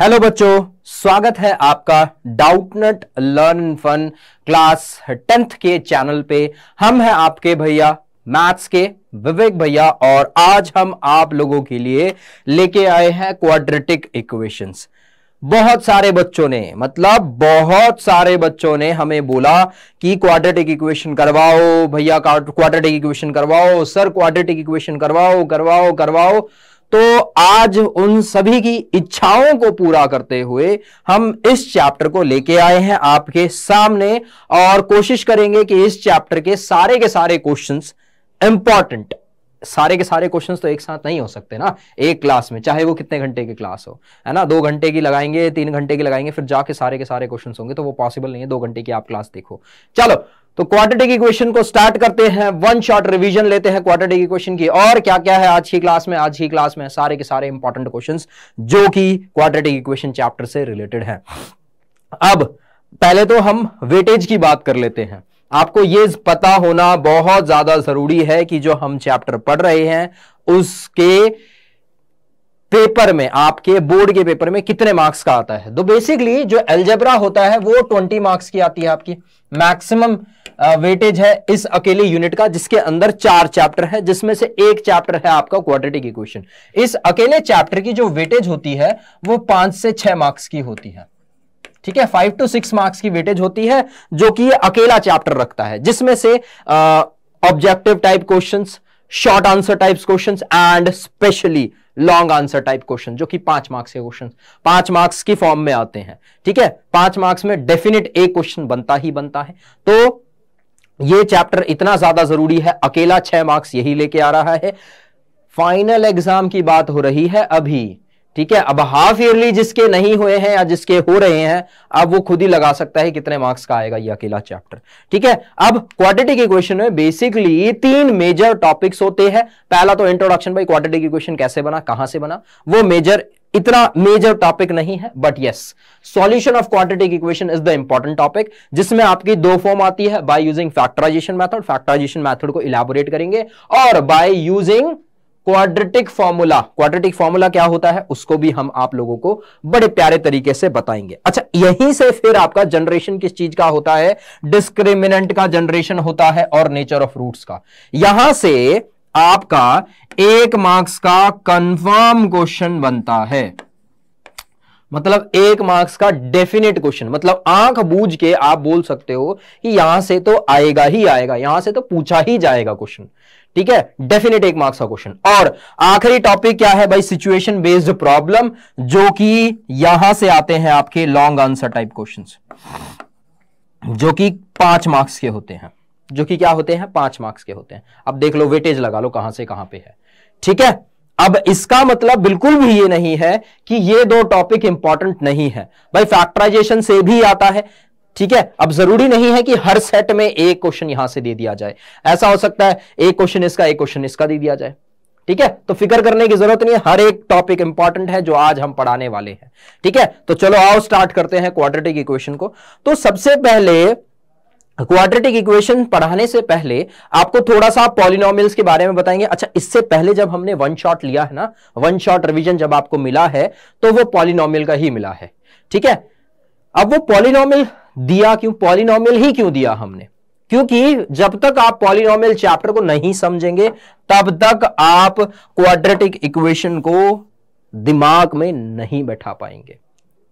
Hello बच्चों स्वागत है आपका Doubtnut learn fun class tenth के चैनल पे हम हैं आपके भैया मैथ्स के विवेक भैया और आज हम आप लोगों के लिए लेके आए हैं क्वाड्रेटिक इक्वेशंस बहुत सारे बच्चों ने मतलब बहुत सारे बच्चों ने हमें बोला कि क्वाड्रेटिक इक्वेशन करवाओ भैया क्वाड्रेटिक इक्वेशन करवाओ सर क्वाड्रेटिक इक्वेशन करवाओ करवाओ करवाओ तो आज उन सभी की इच्छाओं को पूरा करते हुए हम इस चैप्टर को लेके आए हैं आपके सामने और कोशिश करेंगे कि इस चैप्टर के सारे के सारे क्वेश्चंस इंपॉर्टेंट सारे के सारे क्वेश्चंस तो एक साथ नहीं हो सकते ना एक क्लास में चाहे वो कितने घंटे की क्लास हो है ना दो घंटे की लगाएंगे तीन घंटे की लगाएंगे फिर जाके सारे के सारे क्वेश्चंस होंगे तो वो पॉसिबल नहीं है दो घंटे की आप क्लास देखो चलो तो क्वाड्रेटिक इक्वेशन को स्टार्ट करते हैं वन शॉट रिवीजन लेते हैं क्वाड्रेटिक इक्वेशन की और क्या क्या है आज की क्लास में आज की क्लास में सारे के सारे इंपॉर्टेंट क्वेश्चंस जो कि क्वाड्रेटिक इक्वेशन चैप्टर से रिलेटेड है अब पहले तो हम वेटेज की बात कर लेते हैं आपको ये पता होना बहुत ज्यादा जरूरी है कि जो हम चैप्टर पढ़ रहे हैं उसके पेपर में आपके बोर्ड के पेपर में कितने मार्क्स का आता है तो बेसिकली जो एल्जेब्रा होता है वो ट्वेंटी मार्क्स की आती है आपकी मैक्सिमम वेटेज है इस अकेले यूनिट का जिसके अंदर चार चैप्टर है जिसमें से एक चैप्टर है आपका क्वाड्रेटिक इक्वेशन इस अकेले चैप्टर की जो वेटेज होती है वो पांच से छह मार्क्स की होती है ठीक है फाइव टू सिक्स मार्क्स की वेटेज होती है जो कि अकेला चैप्टर रखता है जिसमें से objective type question short answer type question and specially long answer type question जो कि पांच मार्क्स के क्वेश्चन पांच मार्क्स की फॉर्म में आते हैं ठीक है पांच मार्क्स में डेफिनेट एक क्वेश्चन बनता ही बनता है तो ये चैप्टर इतना ज्यादा जरूरी है अकेला छह मार्क्स यही लेके आ रहा है फाइनल एग्जाम की बात हो रही है अभी ठीक है अब हाफ ईयरली जिसके नहीं हुए हैं या जिसके हो रहे हैं अब वो खुद ही लगा सकता है कितने मार्क्स का आएगा ये अकेला चैप्टर ठीक है अब के इक्वेशन में बेसिकली तीन मेजर टॉपिक्स होते हैं पहला तो इंट्रोडक्शन भाई के इक्वेशन कैसे बना कहां से बना वो मेजर इतना मेजर टॉपिक नहीं है but yes solution of quadratic equation is the important topic जिसमें आपकी दो फॉर्म आती है by using factorisation method factorisation method को इलेबोरेट करेंगे और by using quadratic formula quadratic formula क्या होता है उसको भी हम आप लोगों को बड़े प्यारे तरीके से बताएंगे अच्छा यहीं से फिर आपका जनरेशन किस चीज का होता है डिस्क्रिमिनेंट का जनरेशन होता है और नेचर ऑफ रूट्स का यहां से आपका एक मार्क्स का कंफर्म क्वेश्चन बनता है मतलब एक मार्क्स का डेफिनेट क्वेश्चन मतलब आंख बूझ के आप बोल सकते हो कि यहां से तो आएगा ही आएगा यहां से तो पूछा ही जाएगा क्वेश्चन ठीक है डेफिनेट एक मार्क्स का क्वेश्चन और आखिरी टॉपिक क्या है भाई सिचुएशन बेस्ड प्रॉब्लम जो कि यहां से आते हैं आपके लॉन्ग आंसर टाइप क्वेश्चन जो कि पांच मार्क्स के होते हैं जो कि क्या होते हैं पांच मार्क्स के होते हैं अब देख लो वेटेज लगा लो कहां से कहां पे है ठीक है अब इसका मतलब बिल्कुल भी ये नहीं है कि ये दो टॉपिक इंपॉर्टेंट नहीं है भाई फैक्टराइजेशन से भी आता है ठीक है अब जरूरी नहीं है कि हर सेट में एक क्वेश्चन यहां से दे दिया जाए ऐसा हो सकता है एक क्वेश्चन इसका एक क्वेश्चन इसका दे दिया जाए ठीक है तो फिक्र करने की जरूरत नहीं है हर एक टॉपिक इंपॉर्टेंट है जो आज हम पढ़ाने वाले हैं ठीक है तो चलो आओ स्टार्ट करते हैं क्वाड्रेटिक इक्वेशन को तो सबसे पहले क्वाड्रेटिक इक्वेशन पढ़ाने से पहले आपको थोड़ा सा पॉलिनोमियल्स के बारे में बताएंगे अच्छा इससे पहले जब हमने वन शॉट लिया है ना वन शॉट रिविजन जब आपको मिला है तो वो पॉलिनोमियल का ही मिला है ठीक है अब वो पॉलिनोमियल दिया क्यों पॉलिनॉमियल ही क्यों दिया हमने क्योंकि जब तक आप पॉलिनॉमियल चैप्टर को नहीं समझेंगे तब तक आप क्वाड्रेटिक इक्वेशन को दिमाग में नहीं बैठा पाएंगे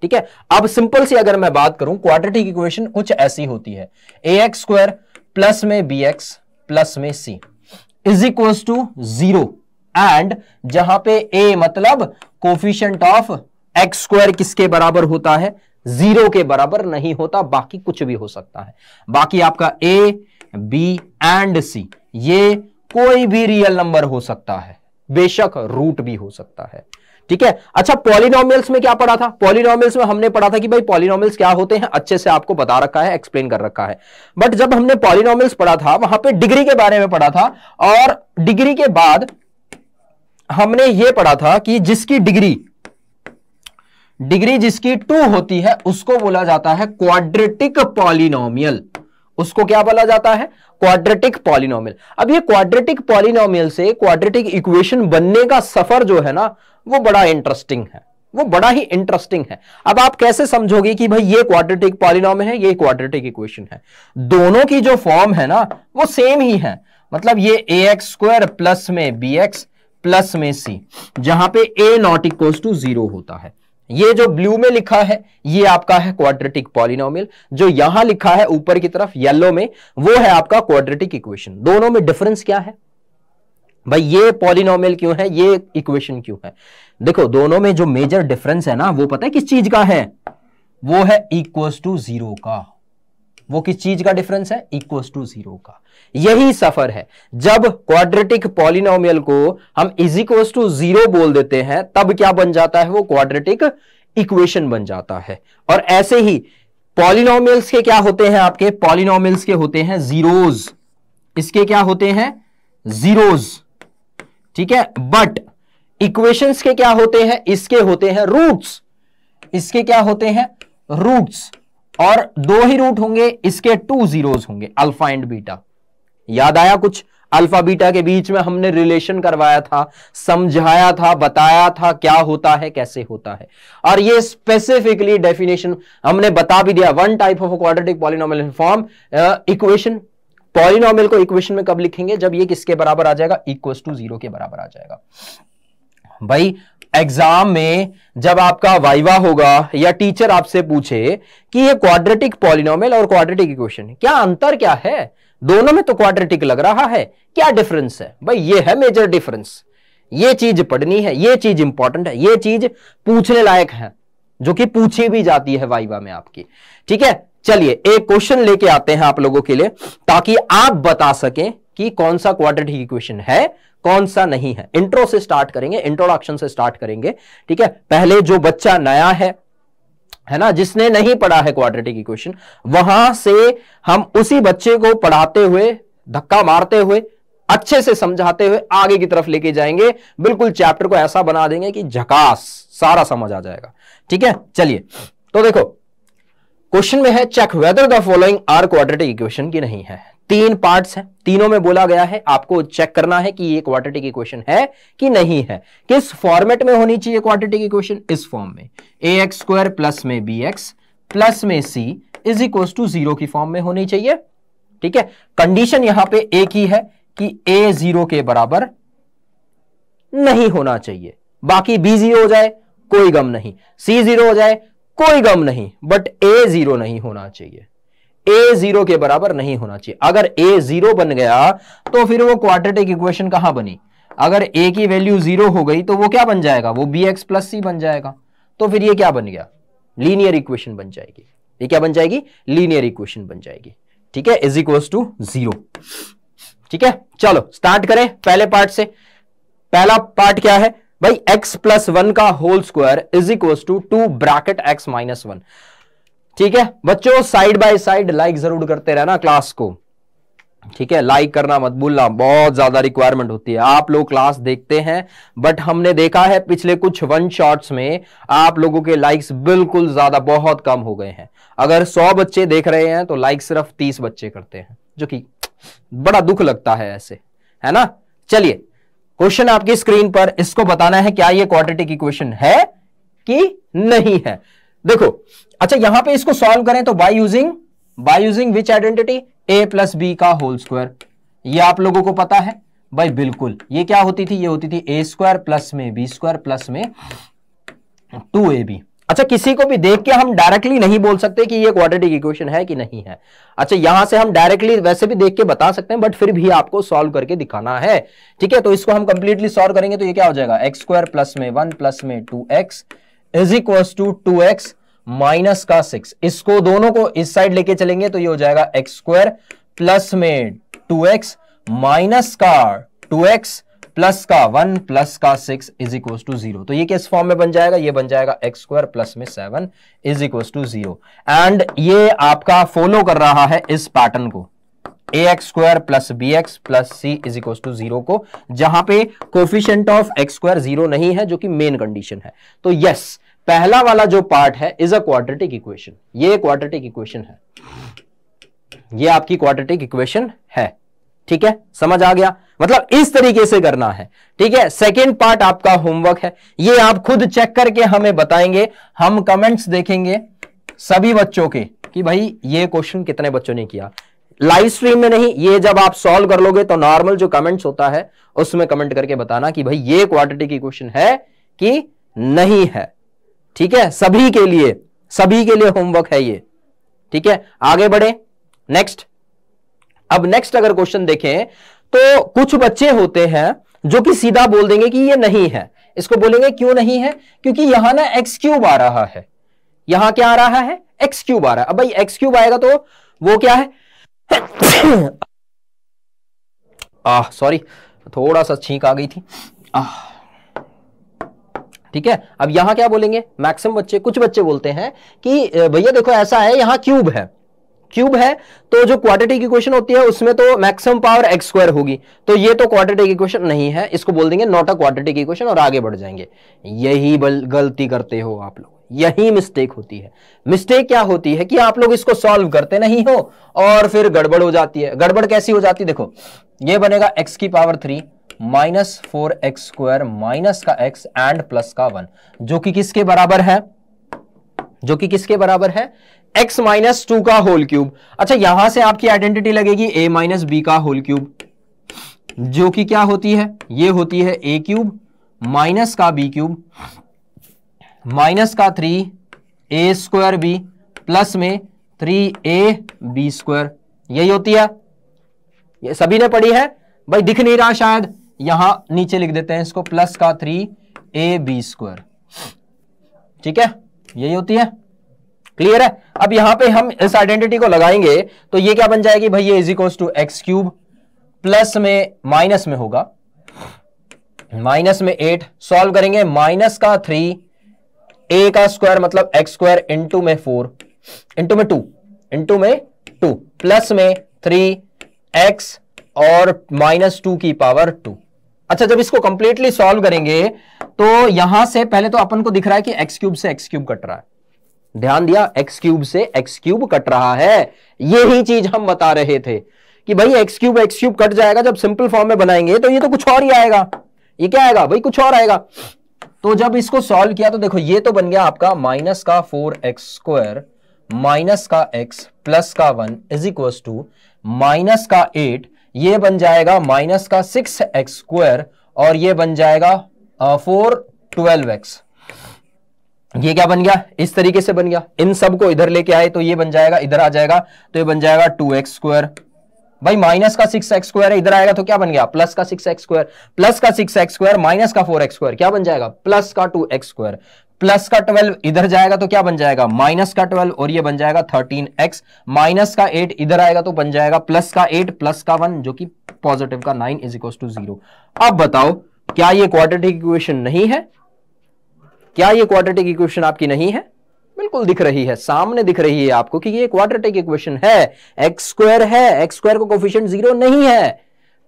ठीक है अब सिंपल सी अगर मैं बात करूं क्वाड्रेटिक इक्वेशन कुछ ऐसी होती है ए एक्स स्क्वायर प्लस में बी एक्स प्लस में सी is equal to zero and जहां पे ए मतलब कोफिशियंट ऑफ एक्स स्क्वायर किसके बराबर होता है जीरो के बराबर नहीं होता बाकी कुछ भी हो सकता है बाकी आपका ए बी एंड सी ये कोई भी रियल नंबर हो सकता है बेशक रूट भी हो सकता है ठीक है अच्छा पॉलिनोम में क्या पढ़ा था पॉलिनॉमियल्स में हमने पढ़ा था कि भाई पॉलिनॉमियल्स क्या होते हैं अच्छे से आपको बता रखा है एक्सप्लेन कर रखा है बट जब हमने पॉलिनॉमियल्स पढ़ा था वहां पे डिग्री के बारे में पढ़ा था और डिग्री के बाद हमने ये पढ़ा था कि जिसकी डिग्री डिग्री जिसकी टू होती है उसको बोला जाता है क्वाड्रेटिक पॉलिनोमियल उसको क्या बोला जाता है क्वाड्रेटिक पॉलिनोमियल अब ये क्वाड्रेटिक पॉलिनोमियल से क्वाड्रेटिक इक्वेशन बनने का सफर जो है ना वो बड़ा इंटरेस्टिंग है वो बड़ा ही इंटरेस्टिंग है अब आप कैसे समझोगे कि भाई ये क्वाड्रेटिक पॉलिनोम है ये क्वाड्रेटिक इक्वेशन है दोनों की जो फॉर्म है ना वो सेम ही है मतलब ये ए एक्स स्क्वायर प्लस में बी एक्स प्लस में सी जहां पे A not equal to zero होता है ये जो ब्लू में लिखा है ये आपका है क्वाड्रेटिक पॉलिनोमियल जो यहां लिखा है ऊपर की तरफ येलो में वो है आपका क्वाड्रेटिक इक्वेशन दोनों में डिफरेंस क्या है भाई ये पॉलिनोमियल क्यों है ये इक्वेशन क्यों है देखो दोनों में जो मेजर डिफरेंस है ना वो पता है किस चीज का है वो है इक्वल टू जीरो का वो किस चीज का डिफरेंस है इक्व टू जीरो का यही सफर है जब क्वाड्रेटिक पॉलिनोमियल को हम इज इक्व टू जीरो बोल देते हैं तब क्या बन जाता है वो क्वाड्रेटिक इक्वेशन बन जाता है और ऐसे ही पॉलिनोमियल्स के क्या होते हैं आपके पॉलिनोमियल्स के होते हैं जीरोज इसके क्या होते हैं जीरोज ठीक है बट इक्वेशंस के क्या होते हैं इसके होते हैं रूट्स इसके क्या होते हैं रूट्स और दो ही रूट होंगे इसके टू जीरोस होंगे अल्फा एंड बीटा याद आया कुछ अल्फा बीटा के बीच में हमने रिलेशन करवाया था समझाया था बताया था क्या होता है कैसे होता है और ये स्पेसिफिकली डेफिनेशन हमने बता भी दिया one type of quadratic polynomial form equation polynomial को इक्वेशन में कब लिखेंगे जब ये किसके बराबर आ जाएगा इक्वल टू जीरो के बराबर आ जाएगा भाई एग्जाम में जब आपका वाइवा होगा या टीचर आपसे पूछे कि ये क्वाड्रेटिक पॉलिनोमियल और क्वाड्रेटिक इक्वेशन क्या अंतर क्या है दोनों में तो क्वाड्रेटिक लग रहा है क्या डिफरेंस है भाई ये है मेजर डिफरेंस ये चीज पढ़नी है ये चीज इंपॉर्टेंट है ये चीज पूछने लायक है जो कि पूछी भी जाती है वाइवा में आपकी ठीक है चलिए एक क्वेश्चन लेके आते हैं आप लोगों के लिए ताकि आप बता सकें कि कौन सा क्वाड्रेटिक इक्वेशन है कौन सा नहीं है इंट्रो से स्टार्ट करेंगे इंट्रोडक्शन से स्टार्ट करेंगे ठीक है पहले जो बच्चा नया है है ना जिसने नहीं पढ़ा है क्वाड्रेटिक इक्वेशन वहां से हम उसी बच्चे को पढ़ाते हुए धक्का मारते हुए अच्छे से समझाते हुए आगे की तरफ लेके जाएंगे बिल्कुल चैप्टर को ऐसा बना देंगे कि झकास सारा समझ आ जाएगा ठीक है चलिए तो देखो क्वेश्चन में है check whether the following are quadratic equation की नहीं है तीन पार्ट्स हैं तीनों में बोला गया है आपको चेक करना है कि ये की क्वेश्चन है कि नहीं है किस फॉर्मेट में होनी चाहिए की क्वेश्चन इस फॉर्म में ए एक्स स्क्वायर प्लस में बी एक्स प्लस में सी इज इक्व टू जीरो की फॉर्म में होनी चाहिए ठीक है कंडीशन यहां पे एक ही है कि ए जीरो के बराबर नहीं होना चाहिए बाकी बी जीरो हो जाए कोई गम नहीं सी जीरो हो जाए कोई गम नहीं बट ए जीरो नहीं होना चाहिए ए जीरो के बराबर नहीं होना चाहिए अगर ए जीरो बन गया तो फिर वो क्वाड्रेटिक इक्वेशन कहां बनी अगर ए की वैल्यू जीरो हो गई तो वो क्या बन जाएगा वो बी एक्स प्लस सी बन जाएगा तो फिर ये क्या बन गया लीनियर इक्वेशन बन जाएगी ये क्या बन जाएगी लीनियर इक्वेशन बन जाएगी ठीक है इज इक्वल्स टू जीरो ठीक है चलो स्टार्ट करें पहले पार्ट से पहला पार्ट क्या है भाई एक्स प्लस वन का whole square is equals to two bracket X minus one ठीक है बच्चों साइड बाय साइड लाइक जरूर करते रहना क्लास को ठीक है लाइक करना मत भूलना बहुत ज्यादा रिक्वायरमेंट होती है आप लोग क्लास देखते हैं बट हमने देखा है पिछले कुछ वन शॉट्स में आप लोगों के लाइक्स बिल्कुल ज्यादा बहुत कम हो गए हैं अगर सौ बच्चे देख रहे हैं तो लाइक सिर्फ तीस बच्चे करते हैं जो कि बड़ा दुख लगता है ऐसे है ना चलिए क्वेश्चन आपकी स्क्रीन पर इसको बताना है क्या ये की क्वेश्चन है कि नहीं है देखो अच्छा यहां पे इसको सॉल्व करें तो by using by using which identity A plus B का होल स्क्वायर ये आप लोगों को पता है भाई बिल्कुल ये क्या होती थी ये होती थी ए स्क्वायर प्लस में बी स्क्वायर प्लस में टू ए बी अच्छा किसी को भी देख के हम डायरेक्टली नहीं बोल सकते कि ये क्वाड्रेटिक इक्वेशन है कि नहीं है अच्छा यहां से हम डायरेक्टली वैसे भी देख के बता सकते हैं बट फिर भी आपको सॉल्व करके दिखाना है ठीक है तो इसको हम कंप्लीटली सॉल्व करेंगे तो ये क्या हो जाएगा एक्स स्क्वायर प्लस में वन प्लस में two X is equal to two X minus का सिक्स इसको दोनों को इस साइड लेके चलेंगे तो ये हो जाएगा एक्स स्क्वायर प्लस में टू एक्स माइनस का टू एक्स प्लस का वन प्लस का six is equal to zero तो ये किस फॉर्म में बन जाएगा ये बन जाएगा एक्स स्क्वायर प्लस में seven is equal to zero and ये आपका फॉलो कर रहा है इस पैटर्न को A x square plus B x plus C is equal to zero को जहां पे coefficient of x square zero नहीं है जो कि मेन कंडीशन है तो यस पहला वाला जो पार्ट है इज अ क्वाड्रेटिक इक्वेशन ये क्वाड्रेटिक इक्वेशन है ये आपकी क्वाड्रेटिक इक्वेशन है ठीक है समझ आ गया मतलब इस तरीके से करना है ठीक है सेकेंड पार्ट आपका होमवर्क है ये आप खुद चेक करके हमें बताएंगे हम कमेंट्स देखेंगे सभी बच्चों के कि भाई ये क्वेश्चन कितने बच्चों ने किया लाइव स्ट्रीम में नहीं ये जब आप सॉल्व कर लोगे तो नॉर्मल जो कमेंट्स होता है उसमें कमेंट करके बताना कि भाई ये क्वांटिटी की क्वेश्चन है कि नहीं है ठीक है सभी के लिए सभी के लिए होमवर्क है ये ठीक है आगे बढ़े नेक्स्ट अब नेक्स्ट अगर क्वेश्चन देखें तो कुछ बच्चे होते हैं जो कि सीधा बोल देंगे कि ये नहीं है इसको बोलेंगे क्यों नहीं है क्योंकि यहां ना एक्स क्यूब आ रहा है यहां क्या आ रहा है एक्स क्यूब आ रहा है अब भाई एक्स क्यूब आएगा तो वो क्या है आह सॉरी थोड़ा सा छींक आ गई थी आह ठीक है अब यहां क्या बोलेंगे मैक्सिमम बच्चे कुछ बच्चे बोलते हैं कि भैया देखो ऐसा है यहां क्यूब है क्यूब है तो जो क्वाड्रेटिक इक्वेशन होती है उसमें तो मैक्सिमम पावर एक्स स्क्वायर होगी तो ये तो क्वाड्रेटिक इक्वेशन नहीं है इसको बोल देंगे नॉट अ क्वाड्रेटिक इक्वेशन और आगे बढ़ जाएंगे यही गलती करते हो आप लोग यही मिस्टेक होती है मिस्टेक क्या होती है कि आप लोग इसको सॉल्व करते नहीं हो और फिर गड़बड़ हो जाती है गड़बड़ कैसी हो जाती है देखो ये बनेगा एक्स की power three minus four X square minus का एक्स एंड प्लस का वन जो कि किसके बराबर है जो कि किसके बराबर है x माइनस टू का होल क्यूब अच्छा यहां से आपकी आइडेंटिटी लगेगी a माइनस बी का होल क्यूब जो कि क्या होती है ये होती है a क्यूब माइनस का b क्यूब माइनस का three A square B plus में थ्री ए बी स्क्वायर यही होती है ये सभी ने पढ़ी है भाई दिख नहीं रहा शायद यहां नीचे लिख देते हैं इसको प्लस का थ्री ए बी स्क्वायर ठीक है यही होती है क्लियर है अब यहां पे हम इस आइडेंटिटी को लगाएंगे तो ये क्या बन जाएगी भाई ये is two X cube plus में माइनस में होगा माइनस में एट सॉल्व करेंगे माइनस का थ्री ए का स्क्वायर मतलब एक्स स्क्वायर इंटू में फोर इंटू में टू इंटू में टू प्लस में थ्री एक्स और माइनस टू की पावर टू अच्छा जब इसको कंप्लीटली सॉल्व करेंगे तो यहां से पहले तो अपन को दिख रहा है कि एक्स क्यूब से एक्स क्यूब कट रहा है ध्यान दिया एक्स क्यूब से एक्स क्यूब कट रहा है यही चीज हम बता रहे थे कि भाई X cube X cube cut जाएगा जब सिंपल फॉर्म में बनाएंगे तो ये तो कुछ और ही आएगा ये क्या आएगा भाई कुछ और आएगा तो जब इसको सॉल्व किया तो देखो ये तो बन गया आपका माइनस का फोर एक्स स्क्वायर माइनस का एक्स प्लस का one is equal to minus का एट ये बन जाएगा माइनस का सिक्स एक्स स्क्वायर और ये बन जाएगा फोर ट्वेल्व एक्स ये क्या बन गया इस तरीके से बन गया इन सब को इधर लेके आए तो ये बन जाएगा इधर आ जाएगा तो ये बन जाएगा टू एक्स स्क्वायर भाई माइनस का सिक्स एक्स स्क्वायर इधर आएगा तो क्या बन गया प्लस का सिक्स एक्स स्क्वायर प्लस का सिक्स एक्स स्क्वायर माइनस का फोर एक्स स्क्वायर क्या बन जाएगा प्लस का टू एक्स स्क्वायर प्लस का ट्वेल्व इधर जाएगा तो क्या बन जाएगा माइनस का ट्वेल्व और ये बन जाएगा थर्टीन एक्स माइनस का एट इधर आएगा तो बन जाएगा प्लस का एट प्लस का वन जो कि पॉजिटिव का nine is equal to zero अब बताओ क्या ये क्वाड्रेटिक इक्वेशन नहीं है क्या ये क्वाड्रेटिक इक्वेशन आपकी नहीं है बिल्कुल दिख रही है सामने दिख रही है आपको कि ये क्वाड्रेटिक इक्वेशन है एक्स स्क्वायर है एक्स स्क्वायर का कोफिशियंट जीरो नहीं है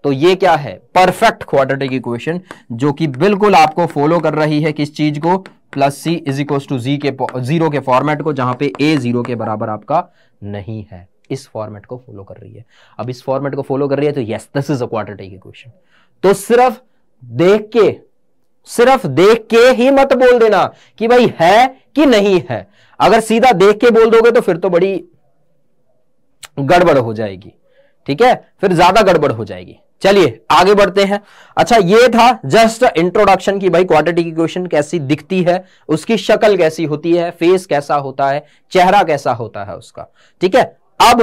तो ये क्या है परफेक्ट क्वाड्रेटिक इक्वेशन जो कि बिल्कुल आपको फॉलो कर रही है किस चीज को plus C is equal to जी के जीरो के फॉर्मेट को जहां पे ए जीरो के बराबर आपका नहीं है इस फॉर्मेट को फॉलो कर रही है अब इस फॉर्मेट को फॉलो कर रही है तो yes this is a quadratic equation तो सिर्फ देख के सिर्फ देख के ही मत बोल देना कि भाई है कि नहीं है अगर सीधा देख के बोल दोगे तो फिर तो बड़ी गड़बड़ हो जाएगी ठीक है फिर ज्यादा गड़बड़ हो जाएगी चलिए आगे बढ़ते हैं अच्छा ये था जस्ट इंट्रोडक्शन की भाई क्वांटिटी की क्वेश्चन कैसी दिखती है उसकी शक्ल कैसी होती है फेस कैसा होता है चेहरा कैसा होता है उसका ठीक है अब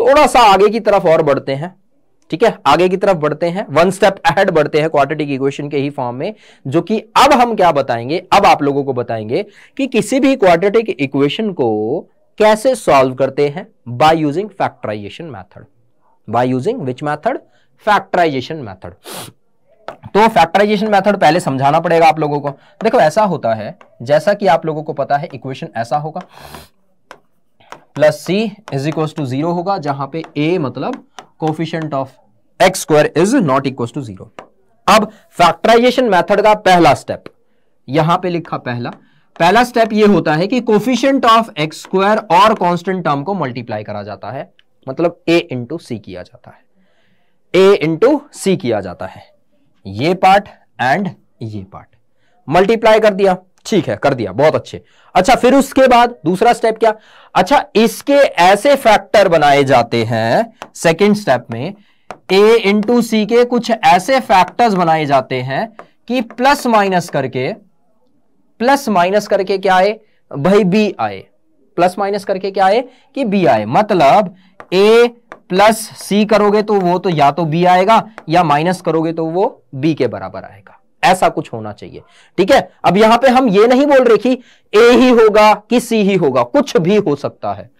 थोड़ा सा आगे की तरफ और बढ़ते हैं ठीक है आगे की तरफ बढ़ते हैं वन स्टेप अहेड बढ़ते हैं क्वाटिटिक इक्वेशन के ही फॉर्म में जो कि अब हम क्या बताएंगे अब आप लोगों को बताएंगे कि किसी भी क्वाड्रेटिक इक्वेशन को कैसे सॉल्व करते हैं by using factorisation method by using which method factorisation method तो फैक्टराइजेशन मेथड पहले समझाना पड़ेगा आप लोगों को देखो ऐसा होता है जैसा कि आप लोगों को पता है इक्वेशन ऐसा होगा plus C is equal to zero होगा जहां पे ए मतलब coefficient of x square is not equal to zero अब फैक्टराइजेशन मेथड का पहला स्टेप यहां पे लिखा पहला पहला स्टेप ये होता है कि कोफिशियंट ऑफ एक्स स्क्वायर और कांस्टेंट टर्म को मल्टीप्लाई करा जाता है मतलब ए इंटू सी किया जाता है ए इंटू सी किया जाता है ये पार्ट एंड ये पार्ट मल्टीप्लाई कर दिया ठीक है कर दिया बहुत अच्छे अच्छा फिर उसके बाद दूसरा स्टेप क्या अच्छा इसके ऐसे फैक्टर बनाए जाते हैं सेकंड स्टेप में ए इंटू सी के कुछ ऐसे फैक्टर्स बनाए जाते हैं कि प्लस माइनस करके प्लस माइनस करके क्या आए भाई बी आए प्लस माइनस करके क्या आए कि बी आए मतलब ए प्लस सी करोगे तो वो तो या तो बी आएगा या माइनस करोगे तो वो बी के बराबर आएगा ऐसा कुछ होना चाहिए ठीक है अब यहां पे हम ये नहीं बोल रहे कि ए ही होगा कि सी ही होगा कुछ भी हो सकता है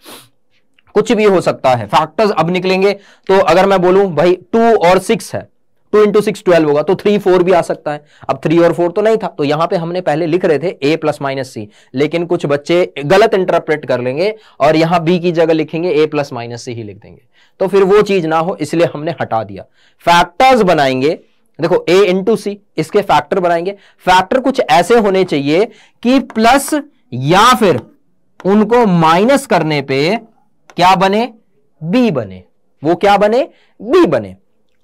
कुछ भी हो सकता है फैक्टर्स अब निकलेंगे तो अगर मैं बोलूं भाई टू और सिक्स है टू इंटू सिक्स ट्वेल्व होगा तो थ्री फोर भी आ सकता है अब थ्री और फोर तो नहीं था तो यहां पे हमने पहले लिख रहे थे ए प्लस माइनस सी लेकिन कुछ बच्चे गलत इंटरप्रेट कर लेंगे और यहां बी की जगह लिखेंगे ए प्लस माइनस सी ही लिख देंगे तो फिर वो चीज ना हो इसलिए हमने हटा दिया फैक्टर्स बनाएंगे देखो ए इंटू सी इसके फैक्टर बनाएंगे फैक्टर कुछ ऐसे होने चाहिए कि प्लस या फिर उनको माइनस करने पर क्या बने बी बने वो क्या बने बी बने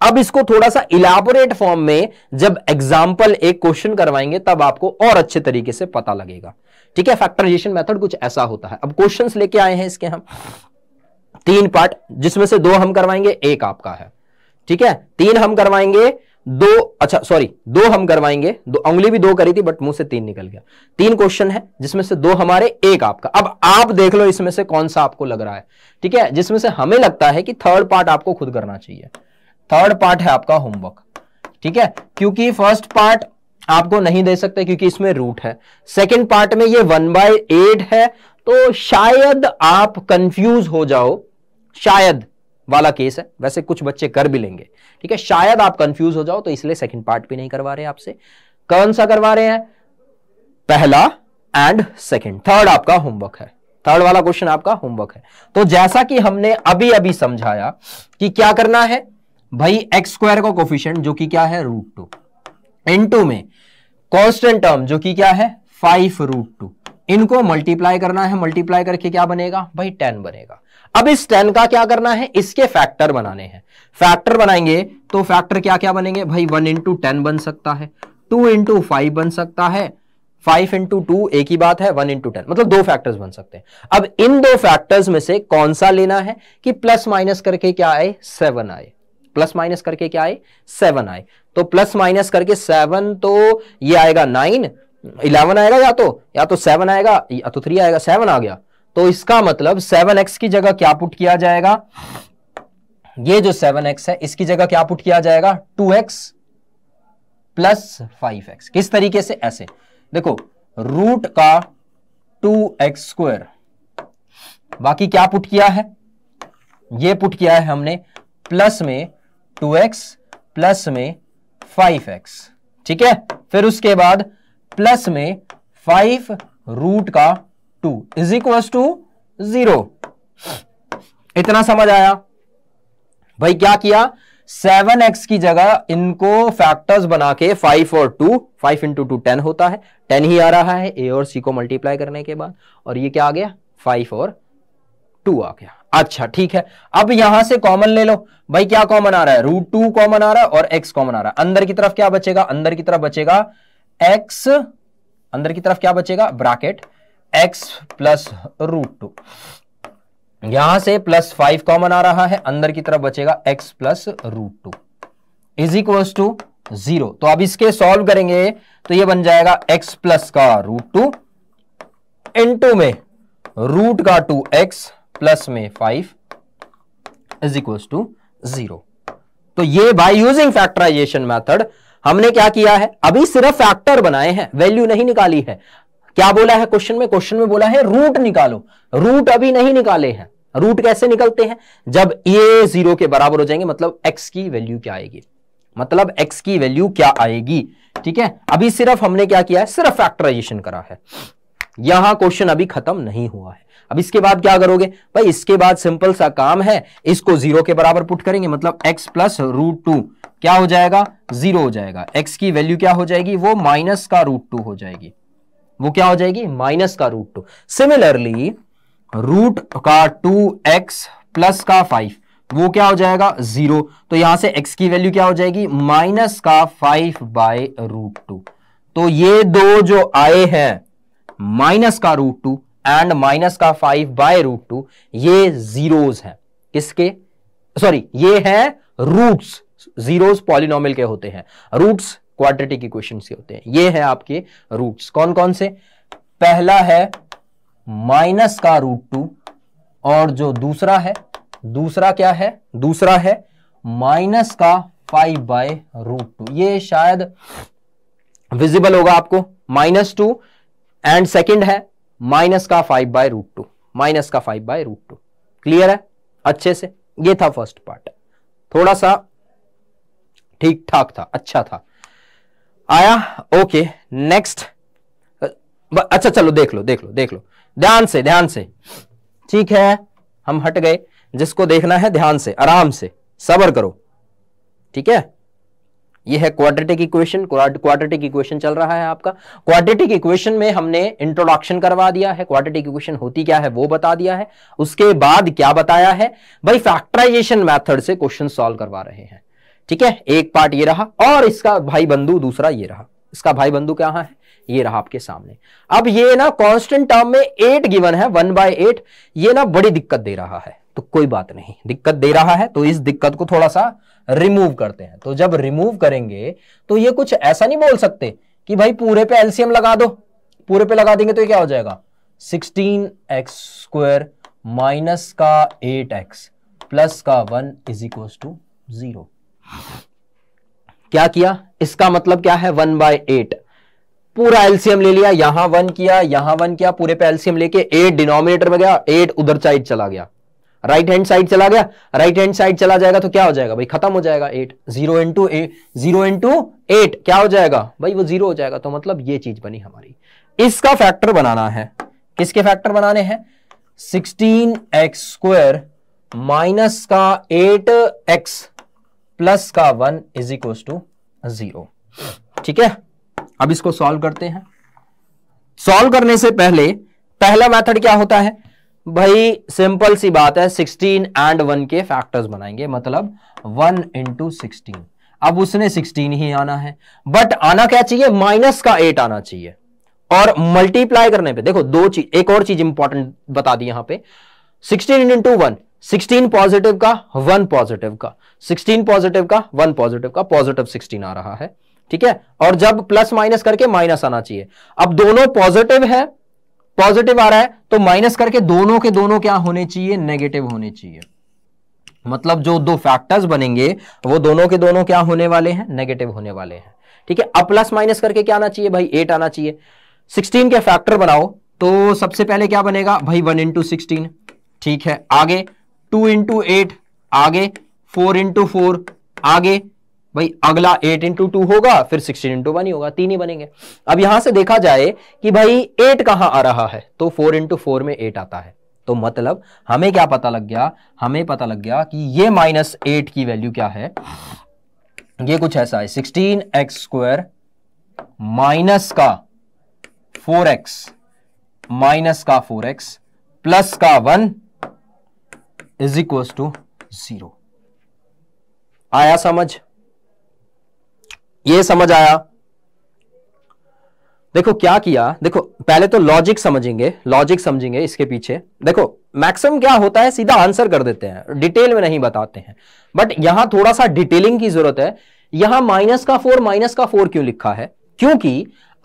अब इसको थोड़ा सा इलाबोरेट फॉर्म में जब एग्जाम्पल एक क्वेश्चन करवाएंगे तब आपको और अच्छे तरीके से पता लगेगा ठीक है फैक्टराइजेशन मेथड कुछ ऐसा होता है अब क्वेश्चंस लेके आए हैं इसके हम तीन पार्ट जिसमें से दो हम करवाएंगे एक आपका है ठीक है तीन हम करवाएंगे दो अच्छा सॉरी दो हम करवाएंगे दो उंगली भी दो करी थी बट मुंह से तीन निकल गया तीन क्वेश्चन है जिसमें से दो हमारे एक आपका अब आप देख लो इसमें से कौन सा आपको लग रहा है ठीक है जिसमें से हमें लगता है कि थर्ड पार्ट आपको खुद करना चाहिए थर्ड पार्ट है आपका होमवर्क ठीक है क्योंकि फर्स्ट पार्ट आपको नहीं दे सकते क्योंकि इसमें रूट है सेकेंड पार्ट में ये वन बाय एट है तो शायद आप कंफ्यूज हो जाओ शायद वाला केस है वैसे कुछ बच्चे कर भी लेंगे ठीक है शायद आप कंफ्यूज हो जाओ तो इसलिए सेकंड पार्ट भी नहीं करवा रहे आपसे कौन सा करवा रहे हैं पहला एंड सेकंड थर्ड आपका होमवर्क है थर्ड वाला क्वेश्चन आपका होमवर्क है तो जैसा कि हमने अभी अभी समझाया कि क्या करना है भाई एक्स स्क्वायर का कोफिशियंट जो कि क्या है रूट टू इन टू में कॉन्स्टेंट टर्म जो कि क्या है फाइव रूट टू इनको मल्टीप्लाई करना है मल्टीप्लाई करके क्या बनेगा भाई टेन बनेगा अब इस टेन का क्या करना है इसके फैक्टर बनाने हैं फैक्टर बनाएंगे तो फैक्टर क्या क्या बनेंगे भाई वन इंटू टेन बन सकता है टू इंटू फाइव बन सकता है फाइव इंटू टू एक ही बात है वन इंटू टेन मतलब दो फैक्टर्स बन सकते हैं अब इन दो फैक्टर्स में से कौन सा लेना है कि प्लस माइनस करके क्या आए सेवन आए प्लस माइनस करके क्या आए सेवन आए तो प्लस माइनस करके सेवन तो ये आएगा नाइन इलेवन आएगा या तो या तो सेवन आएगा या तो थ्री आएगा सेवन आ गया तो इसका मतलब सेवन एक्स की जगह क्या पुट किया जाएगा ये जो सेवन एक्स है इसकी जगह क्या पुट किया जाएगा two x plus five X किस तरीके से ऐसे देखो रूट का टू एक्स स्क्वायर बाकी क्या पुट किया है ये पुट किया है हमने प्लस में टू एक्स प्लस में फाइव एक्स ठीक है फिर उसके बाद प्लस में फाइव रूट का two is equal to zero इतना समझ आया भाई क्या किया सेवन एक्स की जगह इनको फैक्टर्स बना के फाइव और two five into two ten होता है टेन ही आ रहा है ए और सी को मल्टीप्लाई करने के बाद और ये क्या आ गया फाइव और टू आ गया अच्छा ठीक है अब यहां से कॉमन ले लो भाई क्या कॉमन आ रहा है रूट टू कॉमन आ रहा है और एक्स कॉमन आ रहा है अंदर की तरफ क्या बचेगा अंदर की तरफ बचेगा एक्स अंदर की तरफ क्या बचेगा bracket X plus root two यहां से प्लस फाइव कॉमन आ रहा है अंदर की तरफ बचेगा x plus root two is equals to zero तो अब इसके सॉल्व करेंगे तो ये बन जाएगा एक्स प्लस का रूट टू इंटू में रूट का टू एक्स प्लस में five is equals to zero तो ये बाय यूजिंग फैक्टराइजेशन मेथड हमने क्या किया है अभी सिर्फ फैक्टर बनाए हैं वैल्यू नहीं निकाली है क्या बोला है क्वेश्चन में क्वेश्चन में बोला है रूट निकालो रूट अभी नहीं निकाले हैं रूट कैसे निकलते हैं जब ये जीरो के बराबर हो जाएंगे मतलब एक्स की वैल्यू क्या आएगी मतलब एक्स की वैल्यू क्या आएगी ठीक है अभी सिर्फ हमने क्या किया है सिर्फ फैक्टराइजेशन करा है यहां क्वेश्चन अभी खत्म नहीं हुआ है अब इसके बाद क्या करोगे भाई इसके बाद सिंपल सा काम है इसको जीरो के बराबर पुट करेंगे मतलब एक्स प्लस रूट टू क्या हो जाएगा जीरो हो जाएगा एक्स की वैल्यू क्या हो जाएगी वो माइनस का रूट टू हो जाएगी वो क्या हो जाएगी माइनस का रूट टू सिमिलरली रूट का टू एक्स प्लस का फाइव वो क्या हो जाएगा जीरो तो यहां से एक्स की वैल्यू क्या हो जाएगी माइनस का फाइव बाय रूट टू तो ये दो जो आए हैं माइनस का रूट टू एंड माइनस का फाइव बाय रूट टू ये जीरोज हैं किसके सॉरी ये हैं रूट्स जीरोज पॉलिनोमियल के होते हैं रूट्स क्वाड्रेटिक इक्वेशन के होते हैं ये है आपके रूट्स कौन कौन से पहला है माइनस का रूट टू और जो दूसरा है दूसरा क्या है दूसरा है माइनस का फाइव बाय रूट टू ये शायद विजिबल होगा आपको माइनस टू एंड सेकेंड है माइनस का five by root two minus का five by root two clear है अच्छे से ये था फर्स्ट पार्ट थोड़ा सा ठीक ठाक था अच्छा था आया ओके नेक्स्ट अच्छा चलो देख लो देख लो देख लो ध्यान से ध्यान से ठीक है हम हट गए जिसको देखना है ध्यान से आराम से सबर करो ठीक है ये है क्वाड्रेटिक इक्वेशन क्वाड्रेटिक इक्वेशन चल रहा है आपका क्वाड्रेटिक इक्वेशन में हमने इंट्रोडक्शन करवा दिया है क्वाड्रेटिक इक्वेशन होती क्या है वो बता दिया है उसके बाद क्या बताया है भाई फैक्टराइजेशन मेथड से क्वेश्चन सॉल्व करवा रहे हैं ठीक है एक पार्ट ये रहा और इसका भाई बंधु दूसरा ये रहा इसका भाई बंधु क्या है ये रहा आपके सामने अब ये ना कांस्टेंट टर्म में एट गिवन है वन बाय एट ये ना बड़ी दिक्कत दे रहा है तो कोई बात नहीं दिक्कत दे रहा है तो इस दिक्कत को थोड़ा सा रिमूव करते हैं तो जब रिमूव करेंगे तो ये कुछ ऐसा नहीं बोल सकते कि भाई पूरे पे एलसीएम लगा दो पूरे पे लगा देंगे तो ये क्या हो जाएगा सिक्सटीन एक्स स्क्वायर माइनस का एट एक्स प्लस का one is equal to zero क्या किया इसका मतलब क्या है वन बाय एट पूरा एल्सियम ले लिया यहां वन किया यहां वन किया पूरे पे एल्सियम लेके एट डिनोमिनेटर में गया एट उधर साइड चला गया राइट हैंड साइड चला गया राइट हैंड साइड चला जाएगा तो क्या हो जाएगा भाई खत्म हो जाएगा eight zero into eight zero into eight क्या हो जाएगा भाई वो जीरो हो जाएगा तो मतलब ये चीज बनी हमारी इसका फैक्टर बनाना है किसके फैक्टर बनाने हैं सिक्सटीन एक्स स्क्वायर माइनस का एट एक्स प्लस का one is equal to zero ठीक है अब इसको सॉल्व करते हैं सॉल्व करने से पहले पहला मेथड क्या होता है भाई सिंपल सी बात है 16 एंड 1 के फैक्टर्स बनाएंगे मतलब 1 इंटू सिक्सटीन अब उसने 16 ही आना है बट आना क्या चाहिए माइनस का 8 आना चाहिए और मल्टीप्लाई करने पे देखो दो चीज एक और चीज इंपॉर्टेंट बता दी यहां पे 16 इंटू वन 16 पॉजिटिव का वन पॉजिटिव का 16 पॉजिटिव का वन पॉजिटिव का पॉजिटिव 16 आ रहा है ठीक है और जब प्लस माइनस करके माइनस आना चाहिए अब दोनों पॉजिटिव है पॉजिटिव आ रहा है तो माइनस करके दोनों के दोनों क्या होने चाहिए नेगेटिव होने चाहिए मतलब जो दो फैक्टर्स बनेंगे वो दोनों के दोनों क्या होने वाले हैं नेगेटिव होने वाले हैं ठीक है अब प्लस माइनस करके क्या आना चाहिए भाई एट आना चाहिए सिक्सटीन के फैक्टर बनाओ तो सबसे पहले क्या बनेगा भाई वन इंटू सिक्सटीन ठीक है आगे टू इंटू एट आगे फोर इंटू फोर आगे भाई अगला एट इंटू टू होगा फिर सिक्सटीन इंटू वन ही होगा तीन ही बनेंगे अब यहां से देखा जाए कि भाई एट कहां आ रहा है तो फोर इंटू फोर में एट आता है तो मतलब हमें क्या पता लग गया हमें पता लग गया कि ये माइनस एट की वैल्यू क्या है ये कुछ ऐसा है सिक्सटीन एक्स स्क्वायर माइनस का फोर एक्स माइनस का फोर एक्स प्लस का one is equal to zero आया समझ ये समझ आया देखो क्या किया देखो पहले तो लॉजिक समझेंगे लॉजिक समझेंगे इसके पीछे देखो मैक्सिमम क्या होता है सीधा आंसर कर देते हैं डिटेल में नहीं बताते हैं बट यहां थोड़ा सा डिटेलिंग की जरूरत है यहां माइनस का फोर माइनस का फोर क्यों लिखा है क्योंकि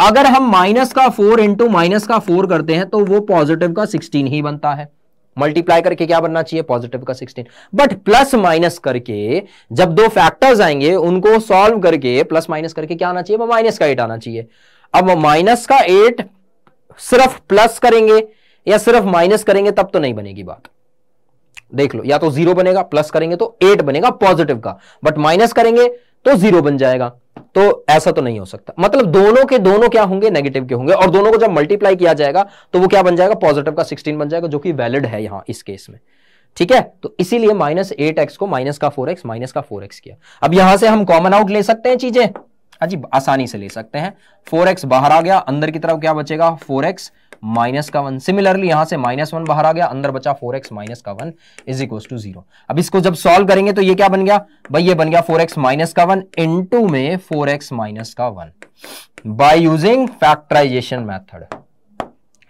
अगर हम माइनस का फोर इंटू माइनस का फोर करते हैं तो वो पॉजिटिव का सिक्सटीन ही बनता है मल्टीप्लाई करके क्या बनना चाहिए पॉजिटिव का 16 बट प्लस माइनस करके जब दो फैक्टर्स आएंगे उनको सॉल्व करके प्लस माइनस करके क्या आना चाहिए माइनस का एट आना चाहिए अब माइनस का एट सिर्फ प्लस करेंगे या सिर्फ माइनस करेंगे तब तो नहीं बनेगी बात देख लो या तो जीरो बनेगा प्लस करेंगे तो एट बनेगा पॉजिटिव का बट माइनस करेंगे तो जीरो बन जाएगा तो ऐसा तो नहीं हो सकता मतलब दोनों के दोनों क्या होंगे नेगेटिव के होंगे और दोनों को जब मल्टीप्लाई किया जाएगा तो वो क्या बन जाएगा पॉजिटिव का 16 बन जाएगा जो कि वैलिड है यहां इस केस में ठीक है तो इसीलिए माइनस एट एक्स को माइनस का फोर एक्स माइनस का फोर एक्स किया अब यहां से हम कॉमन आउट ले सकते हैं चीजें हाजी आसानी से ले सकते हैं फोर एक्स बाहर आ गया अंदर की तरफ क्या बचेगा फोर एक्स माइनस का वन सिमिलरली यहां से माइनस वन बाहर आ गया अंदर बचा फोर एक्स माइनस का one is equal to zero अब इसको जब सॉल्व करेंगे तो ये क्या बन गया भाई ये बन गया फोर एक्स माइनस का वन इंटू में फोर एक्स माइनस का one by using factorisation method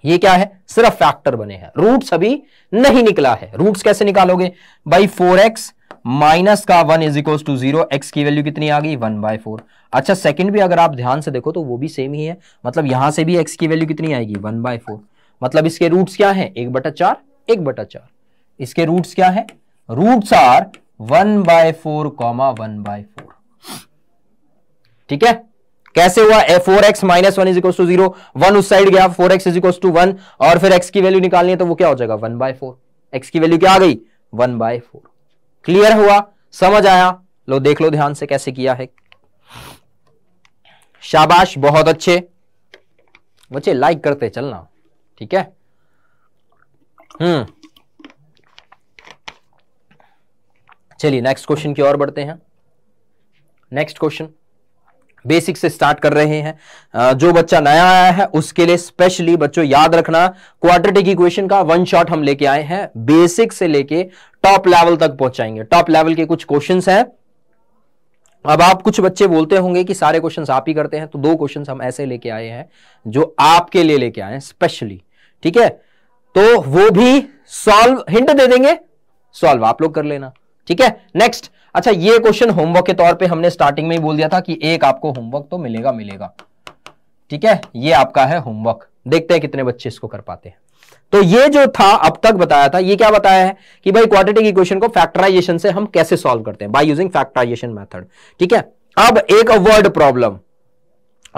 ये क्या है सिर्फ फैक्टर बने हैं रूट्स अभी नहीं निकला है रूट्स कैसे निकालोगे भाई फोर एक्स माइनस का one is equal to zero x की वैल्यू कितनी आ गई वन बाय फोर अच्छा सेकंड भी अगर आप ध्यान से देखो तो वो भी सेम ही है मतलब यहां से भी एक्स की वैल्यू कितनी आएगी वन बाय फोर मतलब इसके रूट्स क्या है एक बटा चार एक बटा चार इसके रूट्स क्या है roots are one by four comma one by four ठीक है कैसे हुआ four x minus one is equal to zero one उस साइड गया four x is equal to one और फिर एक्स की वैल्यू निकालनी है तो वो क्या हो जाएगा वन बाय फोर एक्स की वैल्यू क्या आ गई वन बाय फोर क्लियर हुआ समझ आया लो देख लो ध्यान से कैसे किया है शाबाश बहुत अच्छे बच्चे लाइक करते चलना ठीक है हम्म चलिए नेक्स्ट क्वेश्चन की ओर बढ़ते हैं नेक्स्ट क्वेश्चन बेसिक से स्टार्ट कर रहे हैं जो बच्चा नया आया है उसके लिए स्पेशली बच्चों याद रखना क्वाड्रेटिक इक्वेशन का वन शॉट हम लेके आए हैं बेसिक से लेके टॉप लेवल तक पहुंचाएंगे टॉप लेवल के कुछ क्वेश्चंस हैं अब आप कुछ बच्चे बोलते होंगे कि सारे क्वेश्चंस आप ही करते हैं तो दो क्वेश्चन हम ऐसे लेके आए हैं जो आपके लिए लेके आए हैं स्पेशली ठीक है तो वो भी सॉल्व हिंट दे देंगे सॉल्व आप लोग कर लेना ठीक है नेक्स्ट अच्छा ये क्वेश्चन होमवर्क के तौर पे हमने स्टार्टिंग में ही बोल दिया था कि एक आपको होमवर्क तो मिलेगा मिलेगा ठीक है ये आपका है होमवर्क देखते हैं कितने बच्चे इसको कर पाते हैं तो ये जो था अब तक बताया था ये क्या बताया है कि भाई क्वाड्रेटिक इक्वेशन को फैक्टराइजेशन से हम कैसे सॉल्व करते हैं बाय यूजिंग फैक्टराइजेशन मेथड ठीक है अब एक वर्ड प्रॉब्लम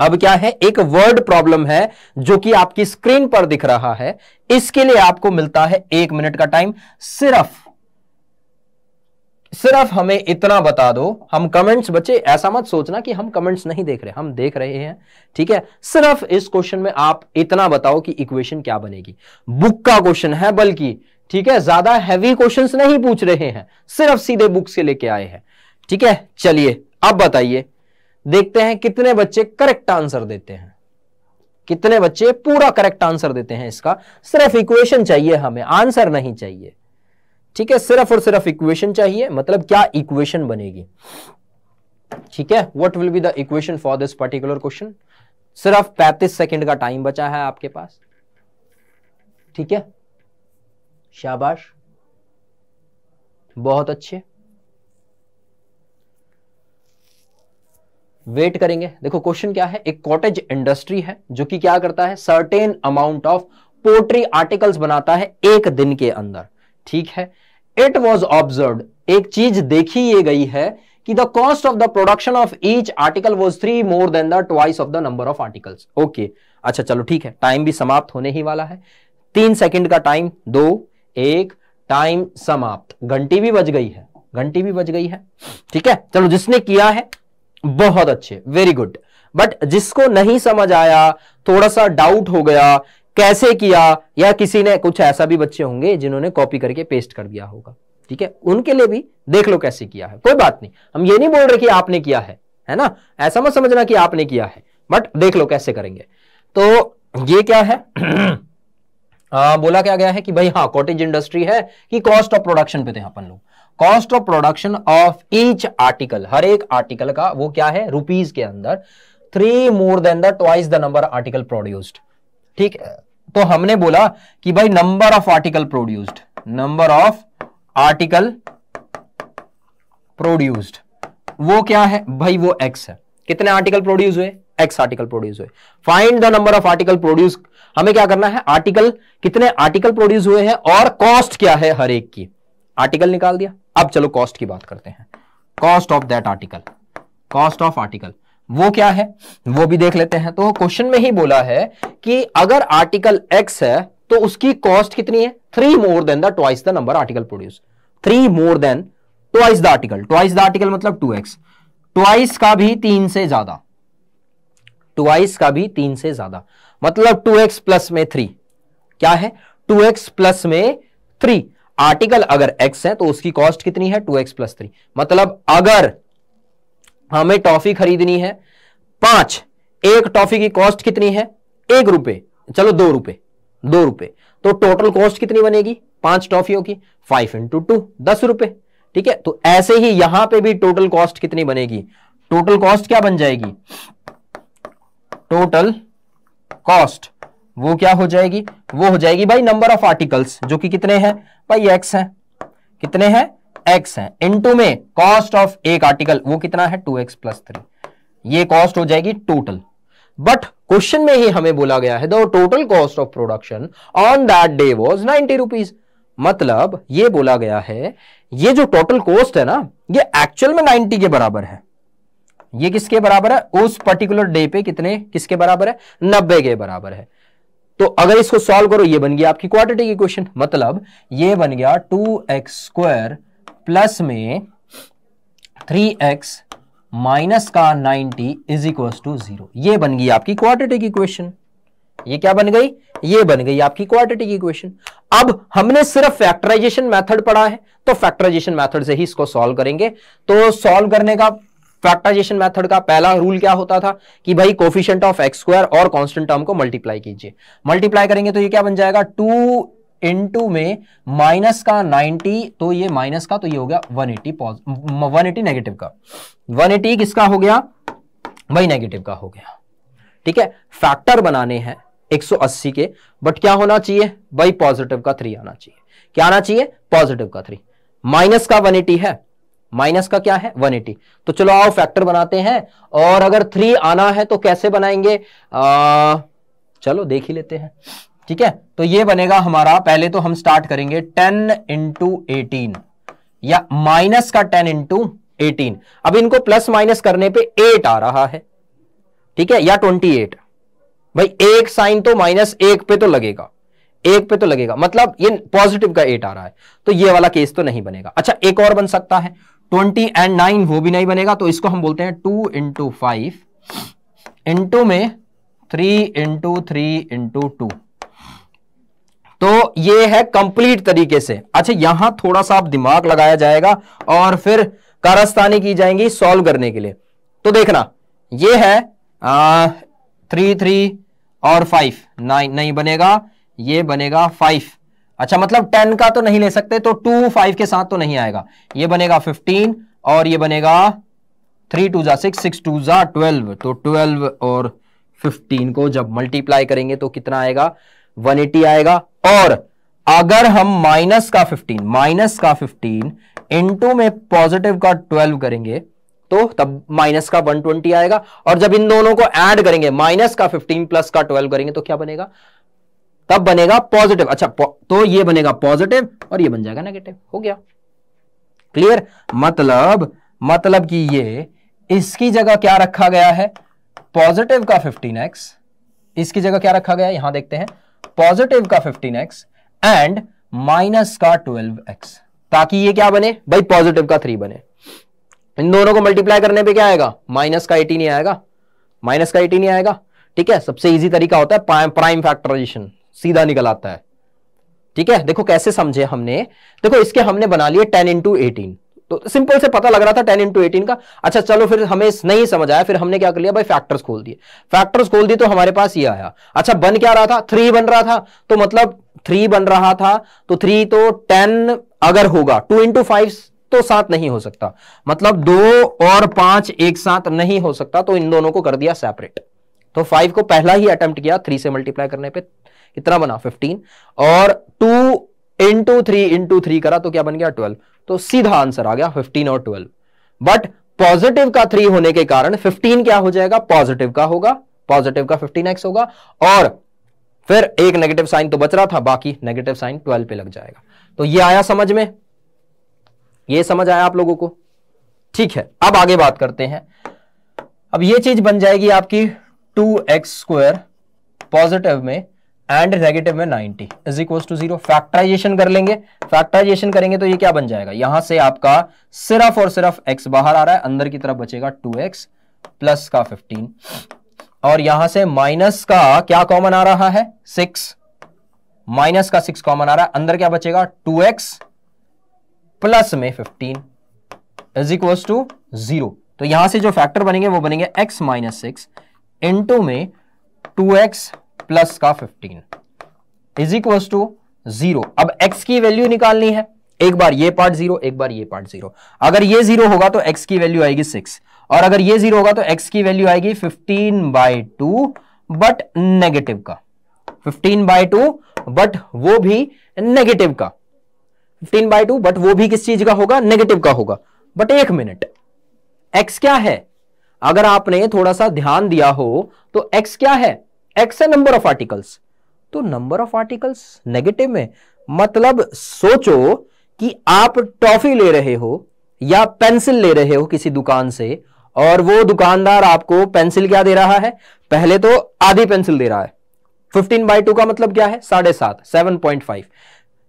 अब क्या है एक वर्ड प्रॉब्लम है जो कि आपकी स्क्रीन पर दिख रहा है इसके लिए आपको मिलता है एक मिनट का टाइम सिर्फ सिर्फ हमें इतना बता दो हम कमेंट्स बच्चे ऐसा मत सोचना कि हम कमेंट्स नहीं देख रहे हम देख रहे हैं ठीक है सिर्फ इस क्वेश्चन में आप इतना बताओ कि इक्वेशन क्या बनेगी बुक का क्वेश्चन है बल्कि ठीक है ज्यादा हैवी क्वेश्चंस नहीं पूछ रहे हैं सिर्फ सीधे बुक से लेके आए हैं ठीक है चलिए अब बताइए देखते हैं कितने बच्चे करेक्ट आंसर देते हैं कितने बच्चे पूरा करेक्ट आंसर देते हैं इसका सिर्फ इक्वेशन चाहिए हमें आंसर नहीं चाहिए ठीक है सिर्फ और सिर्फ इक्वेशन चाहिए मतलब क्या इक्वेशन बनेगी ठीक है what will be the equation for this particular question सिर्फ 35 सेकंड का टाइम बचा है आपके पास ठीक है शाबाश बहुत अच्छे वेट करेंगे देखो क्वेश्चन क्या है एक कॉटेज इंडस्ट्री है जो कि क्या करता है certain amount of poultry articles बनाता है एक दिन के अंदर ठीक है इट वॉज ऑब्जर्व एक चीज देखी ये गई है कि the cost of the production of each article was three more than the twice of the number of articles okay अच्छा चलो ठीक है टाइम भी समाप्त होने ही वाला है तीन सेकेंड का टाइम दो एक टाइम समाप्त घंटी भी बज गई है घंटी भी बज गई है ठीक है चलो जिसने किया है बहुत अच्छे वेरी गुड बट जिसको नहीं समझ आया थोड़ा सा डाउट हो गया कैसे किया या किसी ने कुछ ऐसा भी बच्चे होंगे जिन्होंने कॉपी करके पेस्ट कर दिया होगा ठीक है उनके लिए भी देख लो कैसे किया है कोई बात नहीं हम ये नहीं बोल रहे कि आपने किया है है ना ऐसा मत समझना कि आपने किया है बट देख लो कैसे करेंगे तो ये क्या है आ, बोला क्या गया है कि भाई हाँ कॉटेज इंडस्ट्री है कि कॉस्ट ऑफ प्रोडक्शन पे थे अपन लोग cost of production of each article हर एक आर्टिकल का वो क्या है रुपीज के अंदर three more than the twice the number article produced ठीक है तो हमने बोला कि भाई number of article produced number of article produced वो क्या है भाई वो एक्स है कितने आर्टिकल प्रोड्यूस हुए एक्स आर्टिकल प्रोड्यूस हुए find the number of article produce हमें क्या करना है आर्टिकल कितने आर्टिकल प्रोड्यूस हुए हैं और कॉस्ट क्या है हर एक की आर्टिकल निकाल दिया अब चलो कॉस्ट की बात करते हैं cost of that article cost of article वो क्या है वो भी देख लेते हैं तो क्वेश्चन में ही बोला है कि अगर आर्टिकल एक्स है तो उसकी कॉस्ट कितनी है three more than the twice the number article produce three more than twice the article twice the article मतलब टू एक्स ट्वाइस का भी तीन से ज्यादा ट्वाइस का भी तीन से ज्यादा मतलब टू एक्स प्लस में थ्री क्या है टू एक्स प्लस में थ्री आर्टिकल अगर एक्स है तो उसकी कॉस्ट कितनी है टू एक्स प्लस थ्री मतलब अगर हमें टॉफी खरीदनी है पांच एक टॉफी की कॉस्ट कितनी है एक रुपए चलो दो रुपए दो रुपए तो टोटल कॉस्ट कितनी बनेगी पांच टॉफियों की फाइव इंटू टू दस रुपए ठीक है तो ऐसे ही यहां पे भी टोटल कॉस्ट कितनी बनेगी टोटल कॉस्ट क्या बन जाएगी टोटल कॉस्ट वो क्या हो जाएगी वो हो जाएगी भाई नंबर ऑफ आर्टिकल्स जो कि कितने हैं भाई एक्स है कितने हैं एक्स है इनटू में कॉस्ट ऑफ एक आर्टिकल वो कितना है टू एक्स प्लस थ्री ये कॉस्ट हो जाएगी टोटल बट क्वेश्चन में ही हमें बोला गया है the total cost of production on that day was ninety rupees मतलब ये बोला गया है ये जो टोटल कॉस्ट है ना ये एक्चुअल में नाइनटी के बराबर है ये किसके बराबर है उस पर्टिकुलर डे पे कितने किसके बराबर है नब्बे के बराबर है तो अगर इसको सॉल्व करो ये बन गया आपकी की क्वेश्चन मतलब ये बन गया टू एक्स स्क्वायर प्लस में थ्री एक्स माइनस का 90 इज इक्व टू जीरो ये बन गई आपकी क्वाड्रेटिक इक्वेशन ये क्या बन गई ये बन गई आपकी क्वाड्रेटिक इक्वेशन अब हमने सिर्फ फैक्टराइजेशन मेथड पढ़ा है तो फैक्टराइजेशन मेथड से ही इसको सॉल्व करेंगे तो सॉल्व करने का फैक्टराइजेशन मेथड का पहला रूल क्या होता था कि भाई कोफिशियंट ऑफ एक्स स्क्वायर और कांस्टेंट टर्म को मल्टीप्लाई कीजिए मल्टीप्लाई करेंगे तो ये क्या बन जाएगा टू इनटू में माइनस का 90 तो ये माइनस का तो ये हो गया 180 पॉजिटिव 180 नेगेटिव का 180 किसका हो गया वही नेगेटिव का हो गया ठीक है फैक्टर बनाने हैं 180 के बट क्या होना चाहिए वही पॉजिटिव का थ्री आना चाहिए क्या आना चाहिए पॉजिटिव का थ्री माइनस का 180 है माइनस का क्या है 180 तो चलो आओ फैक्टर बनाते हैं और अगर थ्री आना है तो कैसे बनाएंगे आ, चलो देख ही लेते हैं ठीक है तो ये बनेगा हमारा पहले तो हम स्टार्ट करेंगे टेन इंटू एटीन या माइनस का टेन इंटू एटीन अब इनको प्लस माइनस करने पे एट आ रहा है ठीक है या ट्वेंटी एट भाई एक साइन तो माइनस एक पे तो लगेगा एक पे तो लगेगा मतलब ये पॉजिटिव का एट आ रहा है तो ये वाला केस तो नहीं बनेगा अच्छा एक और बन सकता है ट्वेंटी एंड नाइन वो भी नहीं बनेगा तो इसको हम बोलते हैं टू इंटू फाइव इंटू में three into three into two तो ये है कंप्लीट तरीके से अच्छा यहां थोड़ा सा आप दिमाग लगाया जाएगा और फिर कारस्तानी की जाएंगी सॉल्व करने के लिए तो देखना ये है आ, थ्री थ्री और फाइव नाइन नहीं बनेगा ये बनेगा फाइव अच्छा मतलब टेन का तो नहीं ले सकते तो टू फाइव के साथ तो नहीं आएगा ये बनेगा फिफ्टीन और ये बनेगा थ्री टू जा सिक्स सिक्स टू जा ट्वेल्व तो ट्वेल्व और फिफ्टीन को जब मल्टीप्लाई करेंगे तो कितना आएगा वन एटी आएगा और अगर हम माइनस का 15 माइनस का 15 इनटू में पॉजिटिव का 12 करेंगे तो तब माइनस का 120 आएगा और जब इन दोनों को ऐड करेंगे माइनस का 15 प्लस का 12 करेंगे तो क्या बनेगा तब बनेगा पॉजिटिव अच्छा तो ये बनेगा पॉजिटिव और ये बन जाएगा नेगेटिव हो गया क्लियर मतलब मतलब कि ये इसकी जगह क्या रखा गया है पॉजिटिव का 15x इसकी जगह क्या रखा गया है? यहां देखते हैं पॉजिटिव का 15x एंड माइनस का 12x ताकि ये क्या बने भाई पॉजिटिव का 3 बने इन दोनों को मल्टीप्लाई करने पे क्या आएगा माइनस का 18 ही आएगा माइनस का 18 ही आएगा ठीक है सबसे इजी तरीका होता है प्राइम फैक्टराइजेशन सीधा निकल आता है ठीक है देखो कैसे समझे हमने देखो इसके हमने बना लिए टेन इंटू एटीन तो सिंपल से पता लग रहा था टेन इंटू एटीन का अच्छा चलो फिर हमें नहीं समझ आया फिर हमने क्या कर लिया भाई फैक्टर्स खोल दिए फैक्टर्स खोल दिए तो हमारे पास ये आया अच्छा बन क्या रहा था थ्री बन रहा था तो मतलब थ्री बन रहा था तो थ्री तो टेन अगर होगा टू इंटू फाइव तो सात नहीं हो सकता मतलब दो और पांच एक साथ नहीं हो सकता तो इन दोनों को कर दिया सेपरेट तो फाइव को पहला ही अटेम्प्ट किया थ्री से मल्टीप्लाई करने पे कितना बना फिफ्टीन और two into three into three करा तो क्या बन गया ट्वेल्व तो सीधा आंसर आ गया फिफ्टीन और ट्वेल्व बट पॉजिटिव का थ्री होने के कारण फिफ्टीन क्या हो जाएगा पॉजिटिव का होगा पॉजिटिव का फिफ्टीन एक्स होगा और फिर एक नेगेटिव साइन तो बच रहा था बाकी नेगेटिव साइन ट्वेल्व पे लग जाएगा तो ये आया समझ में ये समझ आया आप लोगों को ठीक है अब आगे बात करते हैं अब ये चीज बन जाएगी आपकी टू एक्स स्क्वायर पॉजिटिव में एंड नेगेटिव में 90 is equal to zero factorization कर लेंगे फैक्टराइजेशन करेंगे तो ये क्या बन जाएगा यहां से आपका सिर्फ और सिर्फ x बाहर आ रहा है अंदर की तरफ बचेगा 2x प्लस का 15 और यहां से माइनस का क्या कॉमन आ रहा है 6 माइनस का 6 कॉमन आ रहा है अंदर क्या बचेगा 2x प्लस में 15 इज इक्वल टू जीरो तो यहां से जो फैक्टर बनेंगे वो बनेंगे x माइनस सिक्स इंटू में टू एक्स प्लस का fifteen is equal to zero अब एक्स की वैल्यू निकालनी है एक बार ये पार्ट जीरो एक बार ये पार्ट जीरो अगर ये जीरो होगा तो एक्स की वैल्यू आएगी सिक्स और अगर ये जीरो होगा तो एक्स की वैल्यू आएगी fifteen by two but negative का फिफ्टीन बाई टू बट वो भी नेगेटिव का फिफ्टीन बाई टू बट वो भी किस चीज का होगा नेगेटिव का होगा बट एक मिनट एक्स क्या है अगर आपने थोड़ा सा ध्यान दिया हो तो एक्स क्या है एक्स है नंबर ऑफ आर्टिकल्स तो नंबर ऑफ आर्टिकल्स नेगेटिव में मतलब सोचो कि आप टॉफी ले रहे हो या पेंसिल ले रहे हो किसी दुकान से और वो दुकानदार आपको पेंसिल क्या दे रहा है पहले तो आधी पेंसिल दे रहा है 15 बाई टू का मतलब क्या है साढ़े सात सेवन पॉइंट फाइव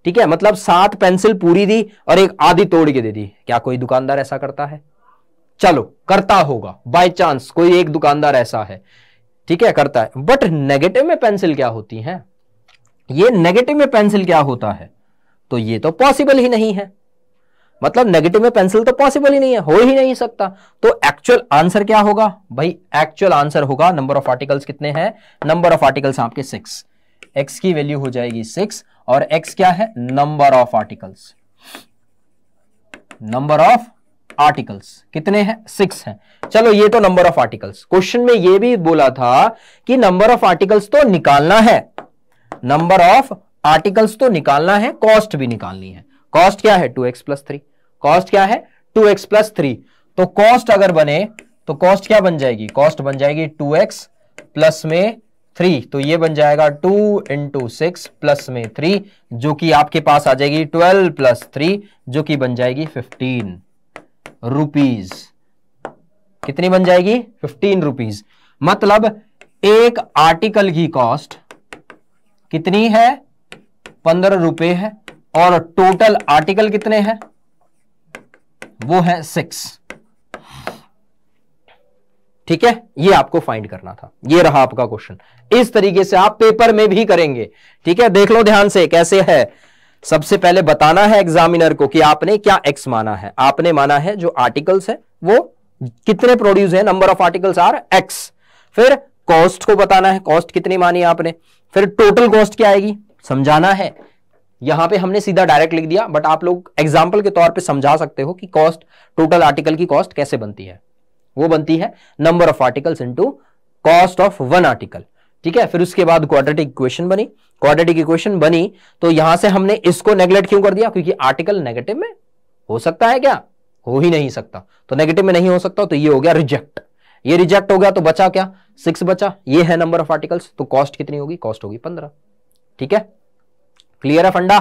ठीक है मतलब सात पेंसिल पूरी दी और एक आधी तोड़ के दे दी क्या कोई दुकानदार ऐसा करता है चलो करता होगा बाय चांस कोई एक दुकानदार ऐसा है ठीक है करता है बट नेगेटिव में पेंसिल क्या होती है ये नेगेटिव में पेंसिल क्या होता है तो ये तो पॉसिबल ही नहीं है मतलब नेगेटिव में पेंसिल तो पॉसिबल ही नहीं है हो ही नहीं सकता तो एक्चुअल आंसर क्या होगा भाई एक्चुअल आंसर होगा नंबर ऑफ आर्टिकल्स कितने हैं नंबर ऑफ आर्टिकल्स आपके सिक्स एक्स की वैल्यू हो जाएगी सिक्स और एक्स क्या है number of articles number of articles कितने हैं सिक्स हैं चलो ये तो नंबर ऑफ आर्टिकल्स क्वेश्चन में ये भी बोला था कि नंबर ऑफ आर्टिकल्स तो निकालना है नंबर ऑफ आर्टिकल्स तो निकालना है कॉस्ट भी निकालनी है कॉस्ट क्या है two x plus three cost क्या है टू एक्स प्लस थ्री तो कॉस्ट अगर बने तो कॉस्ट क्या बन जाएगी कॉस्ट बन जाएगी टू एक्स प्लस में थ्री तो ये बन जाएगा टू इंटू सिक्स प्लस में थ्री जो कि आपके पास आ जाएगी ट्वेल्व प्लस थ्री जो कि बन जाएगी फिफ्टीन रुपीज कितनी बन जाएगी फिफ्टीन रुपीज मतलब एक आर्टिकल की कॉस्ट कितनी है पंद्रह रुपए है और टोटल आर्टिकल कितने हैं वो है सिक्स ठीक है ये आपको फाइंड करना था ये रहा आपका क्वेश्चन इस तरीके से आप पेपर में भी करेंगे ठीक है देख लो ध्यान से कैसे है सबसे पहले बताना है एग्जामिनर को कि आपने क्या एक्स माना है आपने माना है जो आर्टिकल्स है वो कितने प्रोड्यूस है number of articles are x फिर कॉस्ट को बताना है कॉस्ट कितनी मानी आपने फिर टोटल कॉस्ट क्या आएगी समझाना है यहां पे हमने सीधा डायरेक्ट लिख दिया बट आप लोग एग्जाम्पल के तौर पे समझा सकते हो कि कॉस्ट टोटल आर्टिकल की कॉस्ट कैसे बनती है वो बनती है number of articles into cost of one article ठीक है फिर उसके बाद क्वाड्रेटिक इक्वेशन बनी क्वाड्रेटिक इक्वेशन बनी तो यहां से हमने इसको नेग्लेक्ट क्यों कर दिया क्योंकि आर्टिकल नेगेटिव में हो सकता है क्या हो ही नहीं सकता तो नेगेटिव में नहीं हो सकता तो ये हो गया रिजेक्ट ये रिजेक्ट हो गया तो बचा क्या सिक्स बचा ये है नंबर ऑफ आर्टिकल्स तो कॉस्ट कितनी होगी कॉस्ट होगी पंद्रह ठीक है क्लियर है फंडा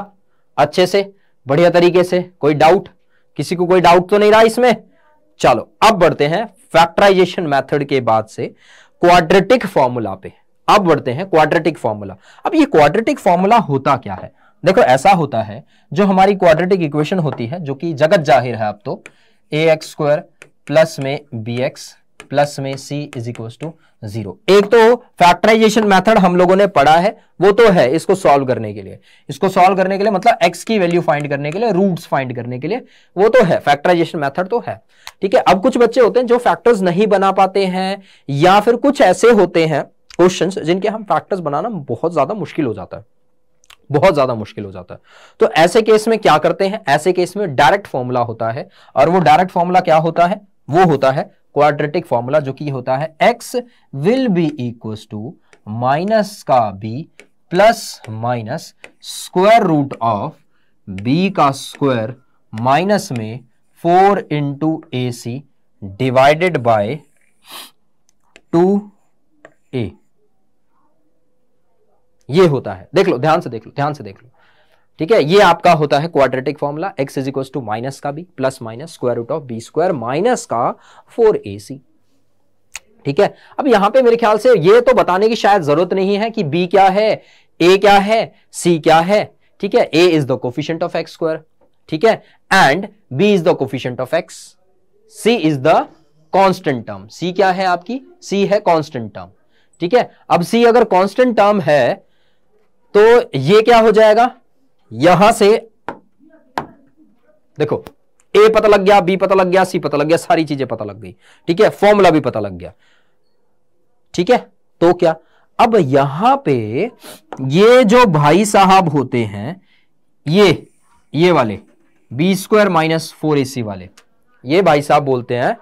अच्छे से बढ़िया तरीके से कोई डाउट किसी को कोई डाउट तो नहीं रहा इसमें चलो अब बढ़ते हैं फैक्टराइजेशन मेथड के बाद से क्वाड्रेटिक फॉर्मूला पे अब बढ़ते हैं क्वाड्रेटिक फॉर्मूला अब ये क्वाड्रेटिक फॉर्मूला होता क्या है देखो ऐसा होता है जो हमारी क्वाड्रेटिक इक्वेशन होती है जो कि जगत जाहिर है अब तो ए एक्स स्क्वायर प्लस में बी एक्स प्लस में सी इज इक्व टू जीरो एक तो फैक्टराइजेशन मेथड हम लोगों ने पढ़ा है वो तो है इसको सॉल्व करने के लिए इसको सॉल्व करने के लिए मतलब एक्स की वैल्यू फाइंड करने के लिए रूट्स फाइंड करने के लिए वो तो है फैक्टराइजेशन मेथड तो है ठीक है अब कुछ बच्चे होते हैं जो फैक्टर्स नहीं बना पाते हैं या फिर कुछ ऐसे होते हैं क्वेश्चन जिनके हम फैक्टर्स बनाना बहुत ज़्यादा मुश्किल हो जाता है बहुत ज़्यादा मुश्किल हो जाता है तो ऐसे केस में क्या करते हैं ऐसे केस में डायरेक्ट फॉर्मूला होता है और वो डायरेक्ट फॉर्मूला क्या होता है वो होता है क्वाड्रेटिक फॉर्मूला जो कि होता है x will be equal to minus का B plus minus square root of b का स्क्वायर माइनस में four into a c divided by two a ये होता है देख लो ध्यान से देख लो ध्यान से देख लो ठीक है ये आपका होता है quadratic formula x is equal to minus का b plus minus square root of B square minus का फोर ए सी ठीक है अब यहां पे मेरे ख्याल से ये तो बताने की शायद जरूरत नहीं है कि बी क्या है ए क्या है सी क्या है ठीक है a is the coefficient of x square ठीक है and b is the coefficient of x c is the constant term c क्या है आपकी सी है कॉन्स्टेंट टर्म ठीक है अब सी अगर कॉन्स्टेंट टर्म है तो ये क्या हो जाएगा यहां से देखो ए पता लग गया बी पता लग गया सी पता लग गया सारी चीजें पता लग गई ठीक है फॉर्मूला भी पता लग गया ठीक है तो क्या अब यहां पे ये जो भाई साहब होते हैं ये ये वाले बी स्क्वायर माइनस फोर ए सी वाले ये भाई साहब बोलते हैं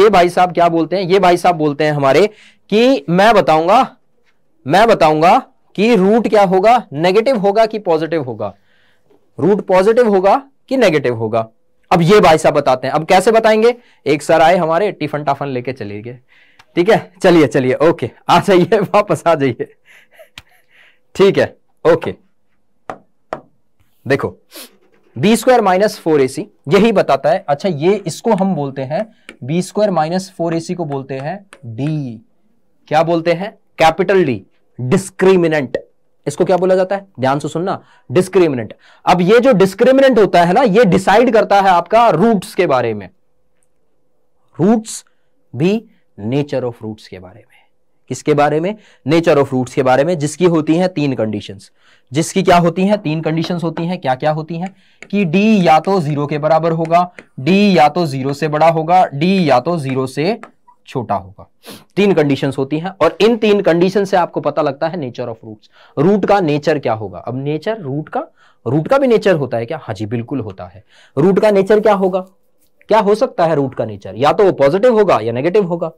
ये भाई साहब क्या बोलते हैं ये भाई साहब बोलते हैं हमारे कि मैं बताऊंगा मैं बताऊंगा कि रूट क्या होगा नेगेटिव होगा कि पॉजिटिव होगा रूट पॉजिटिव होगा कि नेगेटिव होगा अब ये भाई साहब बताते हैं अब कैसे बताएंगे एक सर आए हमारे टिफन टाफन लेके चले गए ठीक है चलिए चलिए ओके आ जाइए वापस आ जाइए ठीक है ओके देखो बी स्क्वायर माइनस फोर ए सी यही बताता है अच्छा ये इसको हम बोलते हैं बी स्क्वायर माइनस फोर ए सी को बोलते हैं डी क्या बोलते हैं कैपिटल डी डिस्क्रिमिनेंट इसको क्या बोला जाता है ध्यान से सुनना डिस्क्रिमिनेंट अब ये जो डिस्क्रिमिनेंट होता है ना ये डिसाइड करता है आपका रूट्स के बारे में रूट्स भी नेचर ऑफ रूट्स के बारे में किसके बारे में नेचर ऑफ रूट्स के बारे में जिसकी होती है तीन कंडीशन जिसकी क्या होती है तीन कंडीशन होती हैं क्या क्या होती हैं कि डी या तो जीरो के बराबर होगा डी या तो जीरो से बड़ा होगा डी या तो जीरो से छोटा होगा तीन कंडीशंस होती हैं और इन तीन कंडीशन से आपको पता लगता है नेचर ऑफ रूट्स रूट का नेचर क्या होगा अब नेचर रूट का रूट का भी नेचर होता है क्या हाँ जी बिल्कुल होता है रूट का नेचर क्या होगा क्या हो सकता है रूट का नेचर या तो वो पॉजिटिव होगा या नेगेटिव होगा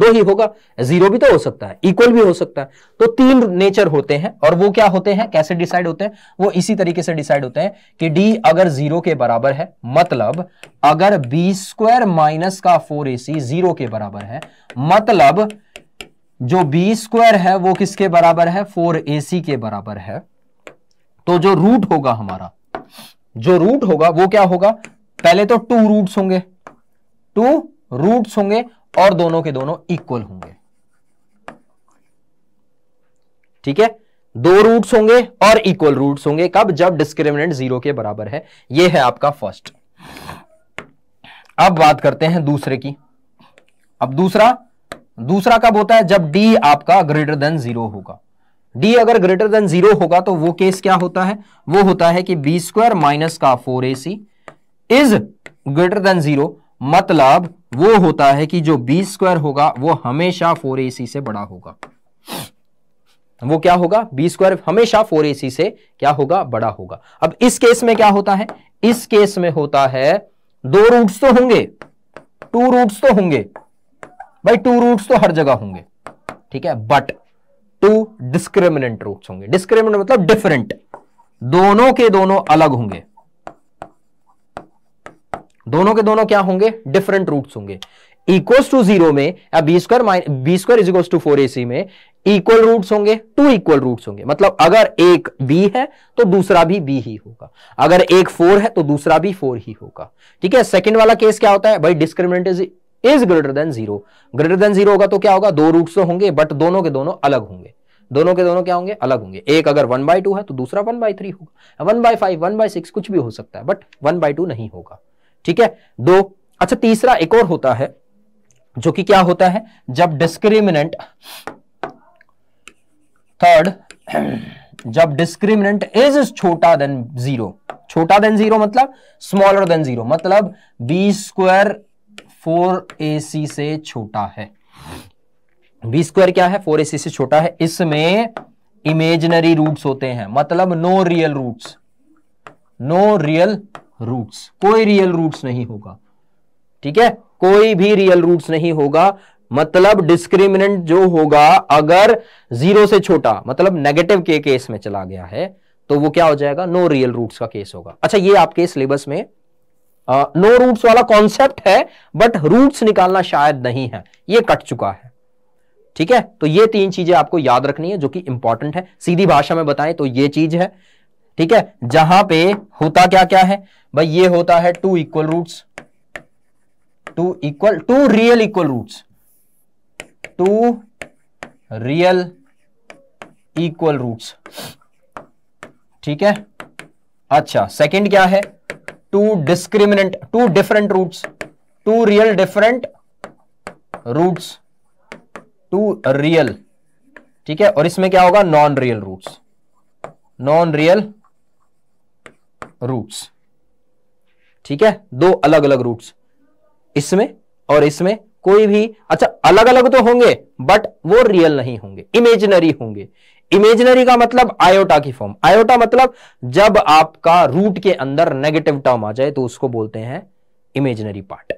दो ही होगा जीरो भी तो हो सकता है इक्वल भी हो सकता है तो तीन नेचर होते हैं और वो क्या होते हैं कैसे डिसाइड होते हैं वो इसी तरीके से डिसाइड होते हैं कि डी अगर जीरो के बराबर है मतलब अगर बी स्क्वायर माइनस का फोर ए सी जीरो के बराबर है मतलब जो बी स्क्वायर है वो किसके बराबर है फोर ए सी के बराबर है तो जो रूट होगा हमारा जो रूट होगा वो क्या होगा पहले तो टू रूट्स होंगे टू रूट्स होंगे और दोनों के दोनों इक्वल होंगे ठीक है दो रूट्स होंगे और इक्वल रूट्स होंगे कब जब डिस्क्रिमिनेंट जीरो के बराबर है यह है आपका फर्स्ट अब बात करते हैं दूसरे की अब दूसरा दूसरा कब होता है जब डी आपका ग्रेटर देन जीरो होगा डी अगर ग्रेटर देन जीरो होगा तो वो केस क्या होता है वो होता है कि बी स्क्वायर माइनस का four A C is greater than zero मतलब वो होता है कि जो बी स्क्वायर होगा वो हमेशा फोर ए सी से बड़ा होगा वो क्या होगा बी स्क्वायर हमेशा फोर ए सी से क्या होगा बड़ा होगा अब इस केस में क्या होता है इस केस में होता है दो रूट्स तो होंगे टू रूट्स तो होंगे भाई टू रूट्स तो हर जगह होंगे ठीक है बट टू डिस्क्रिमिनेंट रूट्स होंगे डिस्क्रिमिनेंट मतलब डिफरेंट दोनों के दोनों अलग होंगे दोनों के दोनों क्या होंगे डिफरेंट रूट्स होंगे इक्वल्स टू जीरो में या B square B square is equals to four AC में इक्वल रूट्स होंगे टू इक्वल रूट्स होंगे मतलब अगर एक बी है तो दूसरा भी बी ही होगा अगर एक फोर है तो दूसरा भी फोर ही होगा ठीक है सेकंड वाला केस क्या होता है भाई discriminant is is greater than zero greater than zero होगा तो क्या होगा दो रूट्स तो होंगे बट दोनों के दोनों अलग होंगे दोनों के दोनों क्या होंगे अलग होंगे एक अगर वन बाय टू है तो दूसरा वन बाय थ्री होगा one by five one by six कुछ भी हो सकता है बट वन बाय टू नहीं होगा ठीक है दो अच्छा तीसरा एक और होता है जो कि क्या होता है जब डिस्क्रिमिनेंट थर्ड जब डिस्क्रिमिनेंट इज छोटा देन जीरो छोटा देन जीरो मतलब स्मॉलर देन जीरो मतलब बी स्क्वायर फोर ए सी से छोटा है बी स्क्वायर क्या है फोर ए सी से छोटा है इसमें इमेजिनरी रूट्स होते हैं मतलब no real roots no real roots कोई रियल रूट्स नहीं होगा ठीक है कोई भी रियल रूट्स नहीं होगा मतलब डिस्क्रिमिनेंट जो होगा अगर जीरो से छोटा मतलब नेगेटिव के केस में चला गया है तो वो क्या हो जाएगा नो रियल रूट्स का केस होगा अच्छा ये आपके सिलेबस में नो रूट्स वाला कॉन्सेप्ट है बट रूट्स निकालना शायद नहीं है ये कट चुका है ठीक है तो ये तीन चीजें आपको याद रखनी है जो कि इंपॉर्टेंट है सीधी भाषा में बताएं तो ये चीज है ठीक है जहां पे होता क्या क्या है भाई ये होता है two equal roots two equal two real equal roots two real equal roots ठीक है अच्छा सेकंड क्या है two discriminant two different roots two real different roots two real ठीक है और इसमें क्या होगा non real roots non real roots ठीक है दो अलग अलग रूट्स इसमें और इसमें कोई भी अच्छा अलग अलग तो होंगे बट वो रियल नहीं होंगे इमेजिनरी होंगे इमेजिनरी का मतलब आयोटा की फॉर्म आयोटा मतलब जब आपका रूट के अंदर नेगेटिव टर्म आ जाए तो उसको बोलते हैं इमेजिनरी पार्ट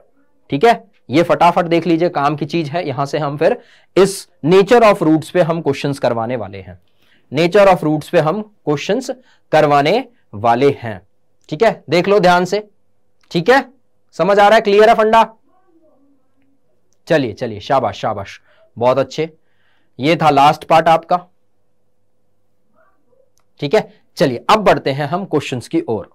ठीक है ये फटाफट देख लीजिए काम की चीज है यहां से हम फिर इस नेचर ऑफ रूट्स पे हम क्वेश्चंस करवाने वाले हैं नेचर ऑफ रूट्स पे हम क्वेश्चंस करवाने वाले हैं ठीक है देख लो ध्यान से ठीक है समझ आ रहा है क्लियर है फंडा चलिए चलिए शाबाश शाबाश बहुत अच्छे ये था लास्ट पार्ट आपका ठीक है चलिए अब बढ़ते हैं हम क्वेश्चंस की ओर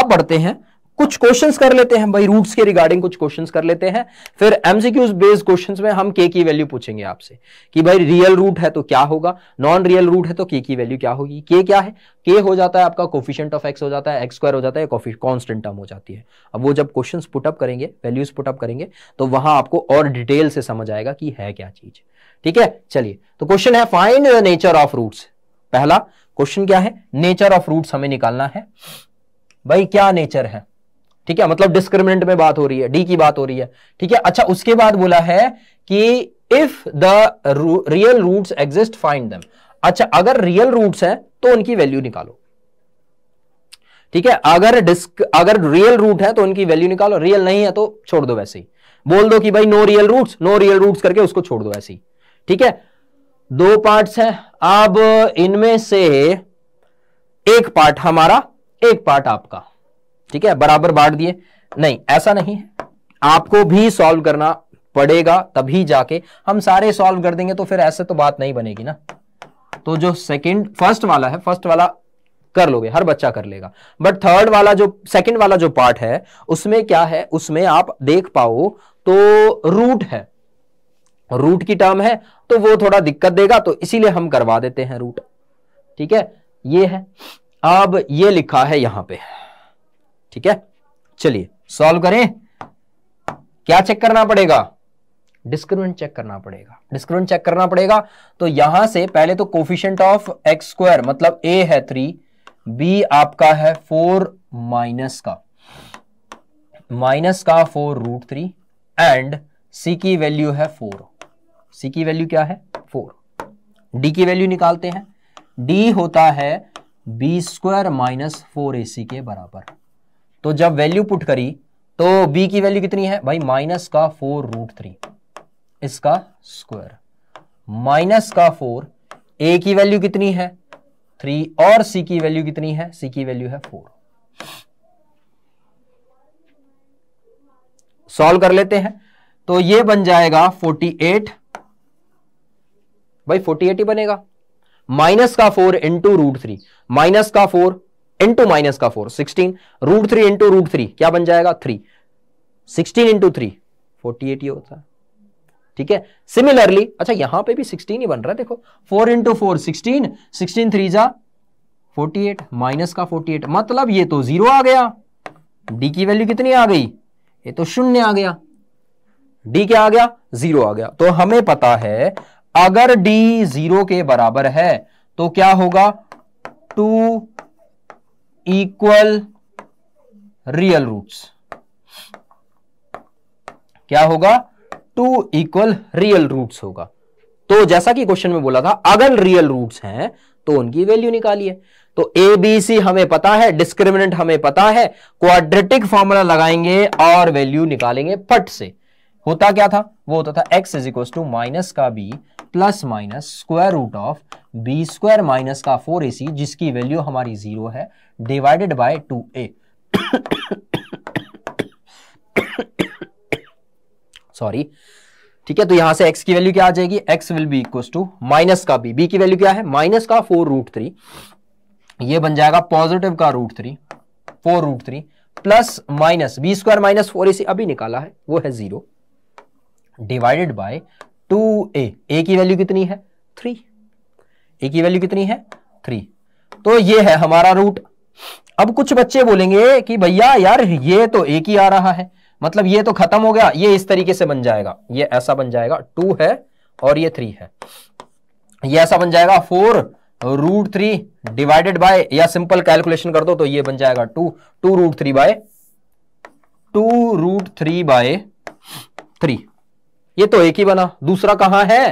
अब बढ़ते हैं कुछ क्वेश्चंस कर लेते हैं भाई रूट्स के रिगार्डिंग कुछ क्वेश्चंस कर लेते हैं फिर एमसीक्यूज बेस्ड क्वेश्चंस में हम के की वैल्यू पूछेंगे आपसे कि भाई रियल रूट है तो क्या होगा नॉन रियल रूट है तो के की वैल्यू क्या होगी के क्या है के हो जाता है आपका कोफिशियंट ऑफ एक्स हो जाता है एक्स स्क्वायर हो जाता है कॉन्स्टेंट टर्म हो जाती है अब वो जब क्वेश्चन पुटअप करेंगे वैल्यूज पुटअप करेंगे तो वहां आपको और डिटेल से समझ आएगा कि है क्या चीज ठीक है चलिए तो क्वेश्चन है find the nature of roots पहला क्वेश्चन क्या है नेचर ऑफ रूट्स हमें निकालना है भाई क्या नेचर है ठीक है मतलब डिस्क्रिमिनेंट में बात हो रही है डी की बात हो रही है ठीक है अच्छा उसके बाद बोला है कि if the real roots exist find them अच्छा अगर रियल रूट्स हैं तो उनकी वैल्यू निकालो ठीक है अगर डिस्क अगर रियल रूट है तो उनकी वैल्यू निकालो रियल नहीं है तो छोड़ दो वैसे ही बोल दो कि भाई no real roots no real roots करके उसको छोड़ दो ऐसे ही ठीक है दो पार्ट्स हैं अब इनमें से एक पार्ट हमारा एक पार्ट आपका ठीक है बराबर बांट दिए नहीं ऐसा नहीं है आपको भी सॉल्व करना पड़ेगा तभी जाके हम सारे सॉल्व कर देंगे तो फिर ऐसे तो बात नहीं बनेगी ना तो जो सेकंड फर्स्ट वाला है फर्स्ट वाला कर लोगे हर बच्चा कर लेगा बट थर्ड वाला जो सेकंड वाला जो पार्ट है उसमें क्या है उसमें आप देख पाओ तो रूट है रूट की टर्म है तो वो थोड़ा दिक्कत देगा तो इसीलिए हम करवा देते हैं रूट ठीक है ये है अब ये लिखा है यहां पर ठीक है चलिए सॉल्व करें क्या चेक करना पड़ेगा डिस्क्रिमिनेंट चेक करना पड़ेगा डिस्क्रिमिनेंट चेक करना पड़ेगा तो यहां से पहले तो कोफिशियंट ऑफ एक्स स्क्वायर मतलब ए है थ्री बी आपका है फोर माइनस का माइनस का four root three and C की वैल्यू है फोर सी की वैल्यू क्या है फोर डी की वैल्यू निकालते हैं डी होता है बी स्क्वायर माइनस फोर ए सी के बराबर तो जब वैल्यू पुट करी तो बी की वैल्यू कितनी है भाई माइनस का फोर रूट थ्री इसका स्क्वायर माइनस का फोर ए की वैल्यू कितनी है थ्री और सी की वैल्यू कितनी है सी की वैल्यू है फोर सॉल्व कर लेते हैं तो ये बन जाएगा 48 भाई 48 ही बनेगा माइनस का four into root three minus का फोर इंटू माइनस का four sixteen root three into root three क्या बन जाएगा three sixteen into three forty eight ही होता है ठीक है सिमिलरली अच्छा यहां पे भी सिक्सटीन ही बन रहा है देखो four into four sixteen sixteen three जा फोर्टी एट माइनस का फोर्टी एट मतलब ये तो जीरो आ गया डी की वैल्यू कितनी आ गई ये तो शून्य आ गया डी क्या आ गया जीरो आ गया तो हमें पता है अगर डी जीरो के बराबर है तो क्या होगा टू इक्वल रियल रूट्स क्या होगा टू इक्वल रियल रूट्स होगा तो जैसा कि क्वेश्चन में बोला था अगर रियल रूट्स हैं तो उनकी वैल्यू निकालिए तो ए बी सी हमें पता है डिस्क्रिमिनेंट हमें पता है क्वाड्रेटिक फॉर्मूला लगाएंगे और वैल्यू निकालेंगे फट से होता क्या था वो होता था x is equal to minus का B plus minus square root of B square minus का फोर ए सी जिसकी वैल्यू हमारी जीरो है divided by two A sorry ठीक है तो यहां से x की वैल्यू क्या आ जाएगी x will be equal to minus का b b की वैल्यू क्या है माइनस का फोर रूट थ्री यह बन जाएगा पॉजिटिव का root three four root three plus minus B square minus four A अभी निकाला है वो है zero divided by two A A की वैल्यू कितनी है थ्री ए की वैल्यू कितनी है थ्री तो ये है हमारा रूट अब कुछ बच्चे बोलेंगे कि भैया यार ये तो एक ही आ रहा है मतलब ये तो खत्म हो गया ये इस तरीके से बन जाएगा ये ऐसा बन जाएगा टू है और ये थ्री है ये ऐसा बन जाएगा four root three divided by या सिंपल कैलकुलेशन कर दो तो ये बन जाएगा two two root three by two root three by three ये तो एक ही बना दूसरा कहां है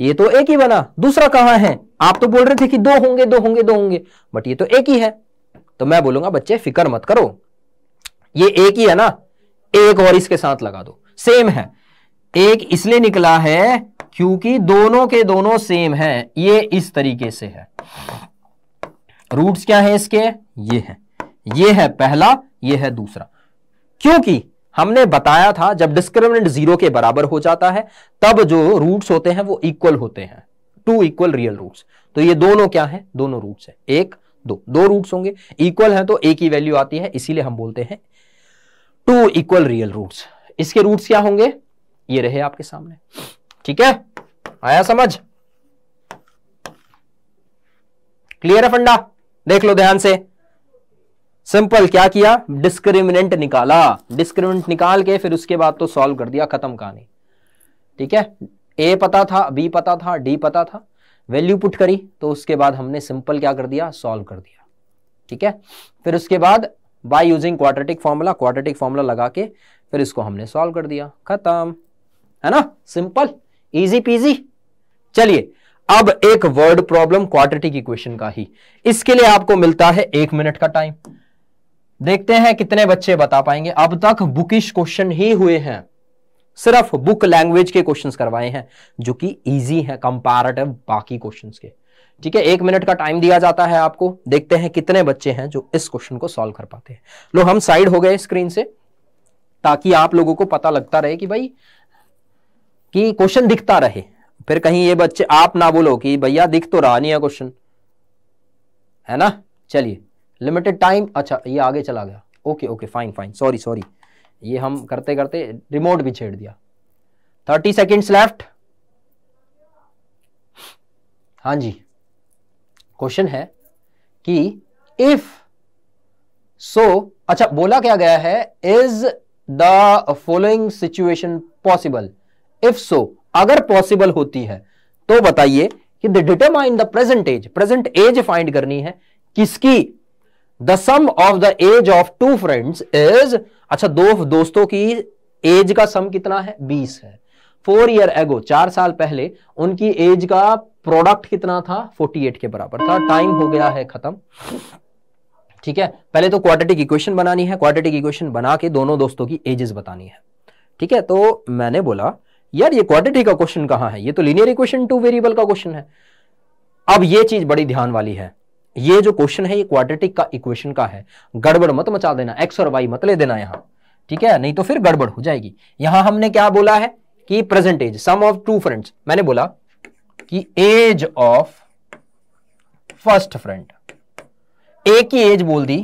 ये तो एक ही बना दूसरा कहां है आप तो बोल रहे थे कि दो होंगे दो होंगे दो होंगे बट ये तो एक ही है तो मैं बोलूंगा बच्चे फिक्र मत करो ये एक ही है ना एक और इसके साथ लगा दो सेम है एक इसलिए निकला है क्योंकि दोनों के दोनों सेम है ये इस तरीके से है रूट्स क्या है इसके ये है ये है पहला ये है दूसरा क्योंकि हमने बताया था जब डिस्क्रिमिनेंट जीरो के बराबर हो जाता है तब जो रूट्स होते हैं वो इक्वल होते हैं टू इक्वल रियल रूट्स तो ये दोनों क्या है दोनों रूट्स है एक दो दो रूट्स होंगे इक्वल है तो एक ही वैल्यू आती है इसीलिए हम बोलते हैं टू इक्वल रियल रूट्स इसके रूट्स क्या होंगे ये रहे आपके सामने ठीक है आया समझ क्लियर है फंडा देख लो ध्यान से सिंपल क्या किया डिस्क्रिमिनेंट निकाला डिस्क्रिमिनेंट निकाल के फिर उसके बाद तो सॉल्व कर दिया खत्म कहानी ठीक है ए पता था बी पता था डी पता था वैल्यू पुट करी तो उसके बाद हमने सिंपल क्या कर दिया सॉल्व कर दिया ठीक है फिर उसके बाद by using quadratic formula quadratic formula लगा के फिर इसको हमने सॉल्व कर दिया खत्म है ना सिंपल इजी पीजी चलिए अब एक वर्ड प्रॉब्लम क्वाड्रेटिक इक्वेशन का ही इसके लिए आपको मिलता है एक मिनट का टाइम देखते हैं कितने बच्चे बता पाएंगे अब तक बुकिश क्वेश्चन ही हुए हैं सिर्फ बुक लैंग्वेज के क्वेश्चंस करवाए हैं जो कि इजी है कंपैरेटिव बाकी क्वेश्चंस के ठीक है एक मिनट का टाइम दिया जाता है आपको देखते हैं कितने बच्चे हैं जो इस क्वेश्चन को सॉल्व कर पाते हैं लो हम साइड हो गए स्क्रीन से ताकि आप लोगों को पता लगता रहे कि भाई कि क्वेश्चन दिखता रहे फिर कहीं ये बच्चे आप ना बोलो कि भैया दिख तो रहा नहीं है क्वेश्चन है ना चलिए लिमिटेड टाइम अच्छा ये आगे चला गया okay okay fine fine sorry sorry ये हम करते करते रिमोट भी छेड़ दिया थर्टी सेकेंड्स लेफ्ट हाँ जी क्वेश्चन है कि इफ सो so, अच्छा बोला क्या गया है is the following situation possible if so अगर पॉसिबल होती है तो बताइए कि the determine the present age present age find करनी है किसकी the sum of the age of two friends is अच्छा दो दोस्तों की एज का सम कितना है बीस है फोर ईयर एगो चार साल पहले उनकी एज का प्रोडक्ट कितना था फोर्टी एट के बराबर था टाइम हो गया है खत्म ठीक है पहले तो क्वाड्रेटिक इक्वेशन बनानी है क्वाड्रेटिक इक्वेशन बना के दोनों दोस्तों की एजेस बतानी है ठीक है तो मैंने बोला यार ये क्वाटिटी का क्वेश्चन कहां है ये तो लीनियर इक्वेशन टू वेरिएबल का क्वेश्चन है अब ये चीज बड़ी ध्यान वाली है ये जो क्वेश्चन है ये क्वाड्रेटिक का इक्वेशन का है गड़बड़ मत मचा देना एक्स और वाई मत ले देना यहाँ ठीक है नहीं तो फिर गड़बड़ हो जाएगी यहां हमने क्या बोला है कि present age sum of two friends मैंने बोला कि age of first friend A की एज बोल दी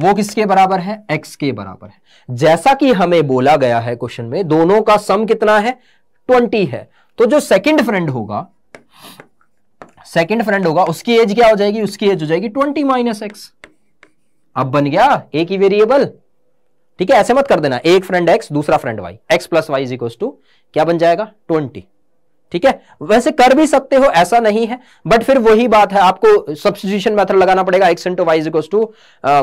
वो किसके बराबर है एक्स के बराबर है जैसा कि हमें बोला गया है क्वेश्चन में दोनों का सम कितना है ट्वेंटी है तो जो सेकंड फ्रेंड होगा सेकेंड फ्रेंड होगा उसकी एज क्या हो जाएगी उसकी एज हो जाएगी ट्वेंटी माइनस एक्स अब बन गया एक ही वेरिएबल ठीक है ऐसे मत कर देना एक फ्रेंड एक्स दूसरा friend Y X plus Y is two क्या बन जाएगा ट्वेंटी ठीक है वैसे कर भी सकते हो ऐसा नहीं है बट फिर वही बात है आपको सब्सिट्यूशन मेथड लगाना पड़ेगा X into Y is two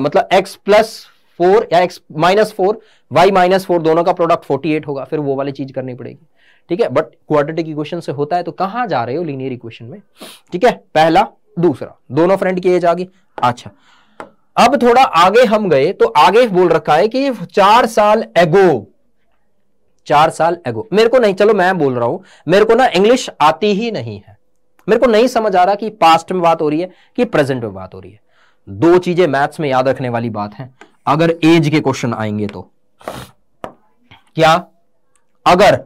मतलब एक्स प्लस फोर या X minus four Y minus four दोनों का प्रोडक्ट फोर्टी एट होगा फिर वो वाली चीज करनी पड़ेगी ठीक है बट क्वाड्रेटिक इक्वेशन से होता है तो कहां जा रहे हो लीनियर इक्वेशन में ठीक है पहला दूसरा दोनों फ्रेंड की एज आ गई अच्छा अब थोड़ा आगे हम गए तो आगे बोल रखा है कि चार साल एगो चार साल एगो मेरे को नहीं चलो मैं बोल रहा हूं मेरे को ना इंग्लिश आती ही नहीं है मेरे को नहीं समझ आ रहा कि पास्ट में बात हो रही है कि प्रेजेंट में बात हो रही है दो चीजें मैथ्स में याद रखने वाली बात है अगर एज के क्वेश्चन आएंगे तो क्या अगर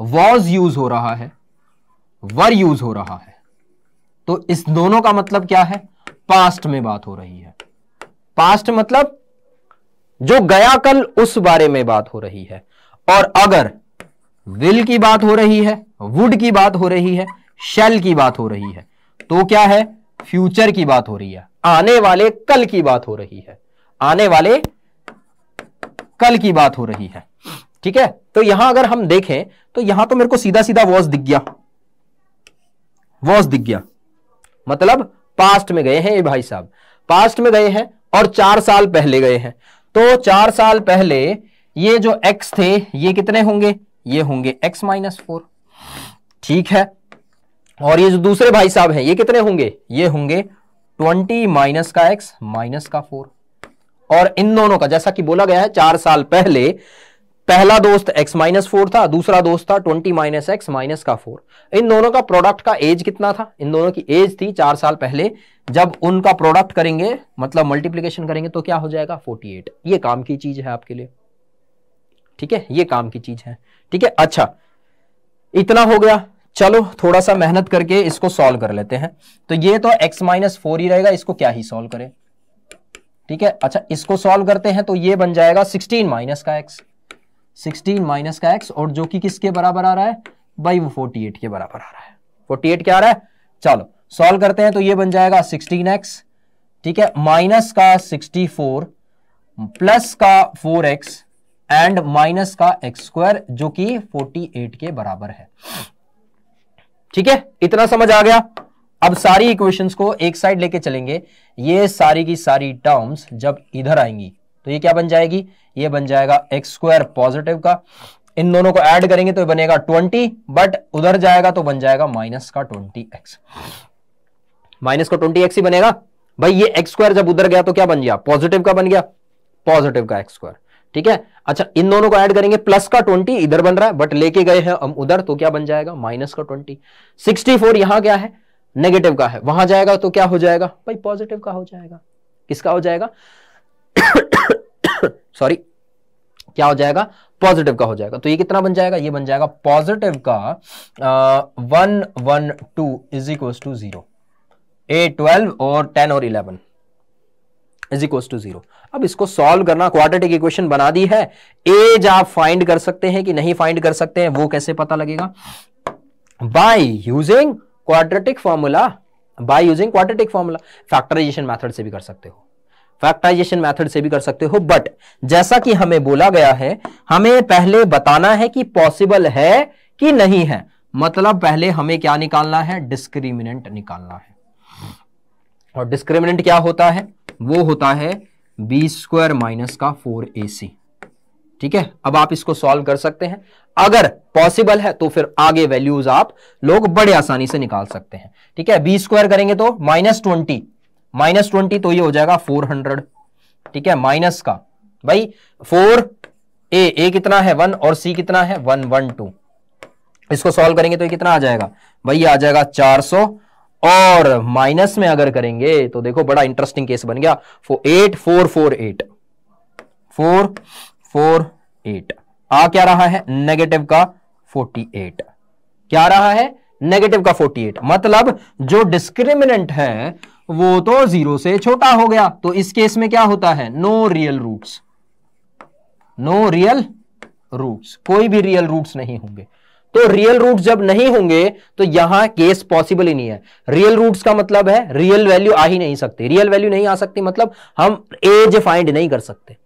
वॉज यूज हो रहा है वर यूज हो रहा है तो इस दोनों का मतलब क्या है पास्ट में बात हो रही है पास्ट मतलब जो गया कल उस बारे में बात हो रही है और अगर विल की बात हो रही है वुड की बात हो रही है शेल की बात हो रही है तो क्या है फ्यूचर की बात हो रही है आने वाले कल की बात हो रही है आने वाले कल की बात हो रही है ठीक है तो यहां अगर हम देखें तो यहां तो मेरे को सीधा सीधा वॉस दिख गया वॉस दिख गया मतलब पास्ट में गए हैं ये भाई साहब पास्ट में गए हैं और चार साल पहले गए हैं तो चार साल पहले ये जो x थे ये कितने होंगे ये होंगे एक्स माइनस फोर ठीक है और ये जो दूसरे भाई साहब हैं ये कितने होंगे ये होंगे ट्वेंटी माइनस का एक्स माइनस का फोर और इन दोनों का जैसा कि बोला गया है चार साल पहले पहला दोस्त x माइनस फोर था दूसरा दोस्त था ट्वेंटी माइनस एक्स माइनस का फोर इन दोनों का प्रोडक्ट का एज कितना था इन दोनों की एज थी चार साल पहले जब उनका प्रोडक्ट करेंगे मतलब मल्टीप्लीकेशन करेंगे तो क्या हो जाएगा 48 ये काम की चीज है आपके लिए ठीक है ये काम की चीज है ठीक है अच्छा इतना हो गया चलो थोड़ा सा मेहनत करके इसको सॉल्व कर लेते हैं तो ये तो x माइनस फोर ही रहेगा इसको क्या ही सॉल्व करें ठीक है अच्छा इसको सॉल्व करते हैं तो ये बन जाएगा सिक्सटीन माइनस का एक्स सिक्सटीन माइनस का एक्स और जो कि किसके बराबर आ रहा है बाई वो फोर्टी एट के बराबर आ रहा है फोर्टी एट क्या आ रहा है चलो सॉल्व करते हैं तो ये बन जाएगा सिक्सटीन एक्स ठीक है माइनस का सिक्सटी फोर प्लस का फोर एक्स एंड माइनस का एक्स स्क्वायर जो कि फोर्टी एट के बराबर है ठीक है इतना समझ आ गया अब सारी इक्वेशंस को एक साइड लेके चलेंगे ये सारी की सारी टर्म्स जब इधर आएंगी तो ये क्या बन जाएगी ये बन जाएगा एक्स स्क्वायर पॉजिटिव का इन दोनों को ऐड करेंगे तो बनेगा ट्वेंटी बट उधर जाएगा तो बन जाएगा माइनस का ट्वेंटी एक्स माइनस का ट्वेंटी एक्स ही बनेगा भाई ये एक्स स्क्वायर जब उधर गया तो क्या बन गया पॉजिटिव का बन गया पॉजिटिव का एक्स स्क्वायर ठीक है अच्छा इन दोनों को ऐड करेंगे प्लस का ट्वेंटी इधर बन रहा है बट लेके गए हैं हम उधर तो क्या बन जाएगा माइनस का ट्वेंटी सिक्सटी फोर यहां क्या है नेगेटिव का है वहां जाएगा तो क्या हो जाएगा भाई पॉजिटिव का हो जाएगा किसका हो जाएगा सॉरी क्या हो जाएगा पॉजिटिव का हो जाएगा तो ये कितना बन जाएगा ये बन जाएगा पॉजिटिव का one one two is equal to zero A twelve और टेन और eleven is equal to zero अब इसको सॉल्व करना क्वाड्रेटिक इक्वेशन बना दी है एज आप फाइंड कर सकते हैं कि नहीं फाइंड कर सकते हैं वो कैसे पता लगेगा by using quadratic formula by using quadratic formula factorization method से भी कर सकते हो फैक्टराइजेशन मेथड से भी कर सकते हो बट जैसा कि हमें बोला गया है हमें पहले बताना है कि पॉसिबल है कि नहीं है मतलब पहले हमें क्या निकालना है डिस्क्रिमिनेंट निकालना है और डिस्क्रिमिनेंट क्या होता है वो होता है बी स्क्वायर माइनस का फोर ए सी ठीक है अब आप इसको सॉल्व कर सकते हैं अगर पॉसिबल है तो फिर आगे वैल्यूज आप लोग बड़े आसानी से निकाल सकते हैं ठीक है बी स्क्वायर करेंगे तो माइनस ट्वेंटी माइनस ट्वेंटी तो ये हो जाएगा फोर हंड्रेड ठीक है माइनस का भाई फोर ए ए कितना है वन और सी कितना है वन वन टू इसको सॉल्व करेंगे तो ये कितना आ जाएगा भाई आ जाएगा चार सौ और माइनस में अगर करेंगे तो देखो बड़ा इंटरेस्टिंग केस बन गया four eight four four eight four four eight आ क्या रहा है नेगेटिव का फोर्टी एट क्या रहा है नेगेटिव का फोर्टी एट मतलब जो डिस्क्रिमिनेंट है वो तो जीरो से छोटा हो गया तो इस केस में क्या होता है no real roots no real roots कोई भी रियल रूट्स नहीं होंगे तो रियल रूट्स जब नहीं होंगे तो यहां केस पॉसिबल ही नहीं है रियल रूट्स का मतलब है रियल वैल्यू आ ही नहीं सकती रियल वैल्यू नहीं आ सकती मतलब हम एज फाइंड नहीं कर सकते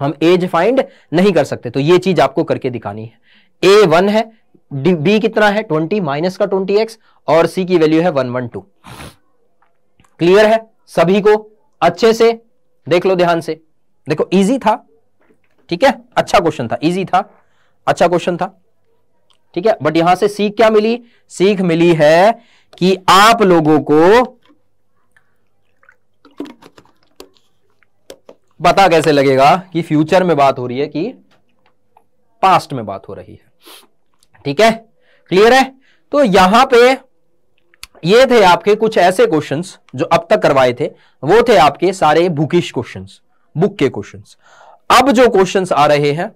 हम एज फाइंड नहीं कर सकते तो ये चीज आपको करके दिखानी है ए वन है बी कितना है ट्वेंटी माइनस का ट्वेंटी एक्स और सी की वैल्यू है वन वन टू क्लियर है सभी को अच्छे से देख लो ध्यान से देखो इजी था ठीक है अच्छा क्वेश्चन था इजी था अच्छा क्वेश्चन था ठीक है बट यहां से सीख क्या मिली सीख मिली है कि आप लोगों को पता कैसे लगेगा कि फ्यूचर में बात हो रही है कि पास्ट में बात हो रही है ठीक है क्लियर है तो यहां पे ये थे आपके कुछ ऐसे क्वेश्चंस जो अब तक करवाए थे वो थे आपके सारे बुकिश क्वेश्चंस बुक के क्वेश्चंस अब जो क्वेश्चंस आ रहे हैं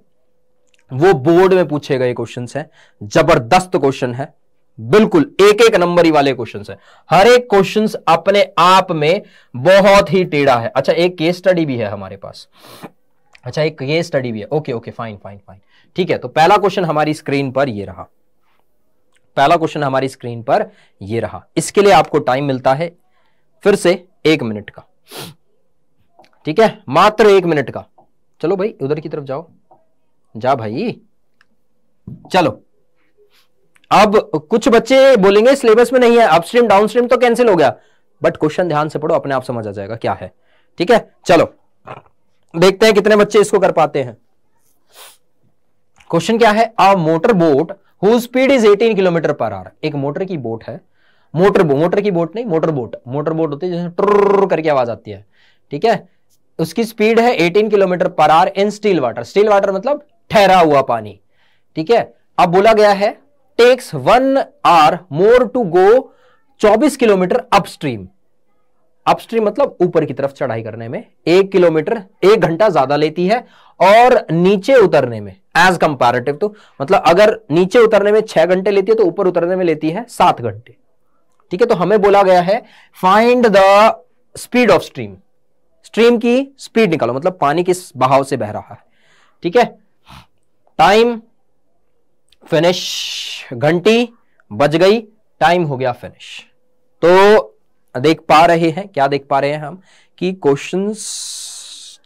वो बोर्ड में पूछे गए क्वेश्चंस हैं जबरदस्त क्वेश्चन है बिल्कुल एक एक नंबर ही वाले क्वेश्चंस हैं हर एक क्वेश्चंस अपने आप में बहुत ही टेढ़ा है अच्छा एक केस स्टडी भी है हमारे पास अच्छा एक केस स्टडी भी है okay okay fine fine fine ठीक है तो पहला क्वेश्चन हमारी स्क्रीन पर ये रहा पहला क्वेश्चन हमारी स्क्रीन पर ये रहा इसके लिए आपको टाइम मिलता है फिर से एक मिनट का ठीक है मात्र एक मिनट का चलो भाई उधर की तरफ जाओ जा भाई चलो अब कुछ बच्चे बोलेंगे सिलेबस में नहीं है अपस्ट्रीम डाउनस्ट्रीम तो कैंसिल हो गया बट क्वेश्चन ध्यान से पढ़ो अपने आप समझ आ जाएगा क्या है ठीक है चलो देखते हैं कितने बच्चे इसको कर पाते हैं क्वेश्चन क्या है a motor boat speed is 18 kilometre per hour एक मोटर की बोट है मोटर बोट मोटर की बोट नहीं मोटर बोट मोटर बोट होती है जिसमें ट्र करके आवाज आती है ठीक है उसकी स्पीड है 18 kilometre per hour in still water still water मतलब ठहरा हुआ पानी ठीक है अब बोला गया है takes one hour more to go 24 kilometre upstream upstream मतलब ऊपर की तरफ चढ़ाई करने में एक किलोमीटर एक घंटा ज्यादा लेती है और नीचे उतरने में एज कंपेरेटिव तो मतलब अगर नीचे उतरने में छह घंटे लेती है तो ऊपर उतरने में लेती है सात घंटे ठीक है तो हमें बोला गया है find the speed of stream stream की स्पीड निकालो मतलब पानी किस बहाव से बह रहा है ठीक है टाइम फिनिश घंटी बज गई टाइम हो गया फिनिश तो देख पा रहे हैं क्या देख पा रहे हैं हम कि क्वेश्चन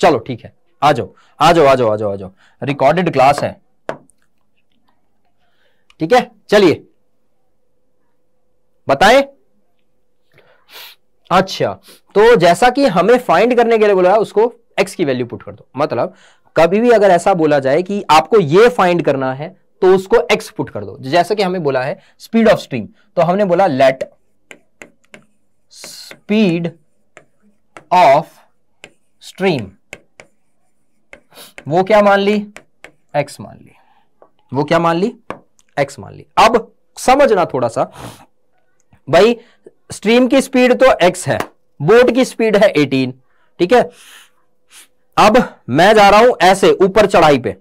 चलो ठीक है आ जाओ आ जाओ आ जाओ आ जाओ आ जाओ रिकॉर्डेड क्लास है ठीक है चलिए बताएं अच्छा तो जैसा कि हमें फाइंड करने के लिए बोला उसको एक्स की वैल्यू पुट कर दो मतलब कभी भी अगर ऐसा बोला जाए कि आपको ये फाइंड करना है तो उसको एक्स पुट कर दो जैसा कि हमें बोला है स्पीड ऑफ स्ट्रीम तो हमने बोला लेट स्पीड ऑफ स्ट्रीम वो क्या मान ली एक्स मान ली वो क्या मान ली एक्स मान ली अब समझना थोड़ा सा भाई स्ट्रीम की स्पीड तो एक्स है बोट की स्पीड है एटीन ठीक है अब मैं जा रहा हूं ऐसे ऊपर चढ़ाई पे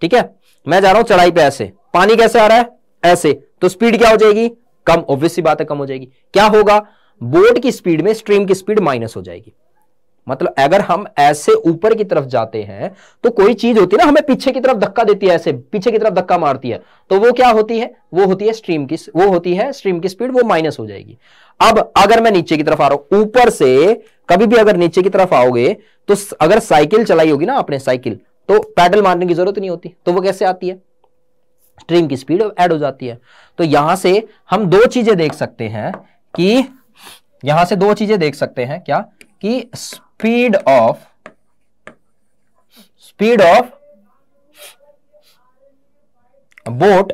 ठीक है मैं जा रहा हूं चढ़ाई पे ऐसे पानी कैसे आ रहा है ऐसे तो स्पीड क्या हो जाएगी कम सी बात है कम हो जाएगी क्या होगा बोट की स्पीड में स्ट्रीम की स्पीड माइनस हो जाएगी मतलब अगर हम ऐसे ऊपर की तरफ जाते हैं तो कोई चीज होती है ना हमें पीछे की तरफ धक्का देती है ऐसे पीछे की तरफ धक्का मारती है तो वो क्या होती है वो होती है स्ट्रीम की वो होती है स्ट्रीम की स्पीड वो माइनस हो जाएगी अब अगर मैं नीचे की तरफ आ रहा हूं ऊपर से कभी भी अगर नीचे की तरफ आओगे तो अगर साइकिल चलाई होगी ना आपने साइकिल तो पैडल मारने की जरूरत नहीं होती तो वो कैसे आती है स्ट्रीम की स्पीड एड हो जाती है तो यहां से हम दो चीजें देख सकते हैं कि यहां से दो चीजें देख सकते हैं क्या कि speed of speed of boat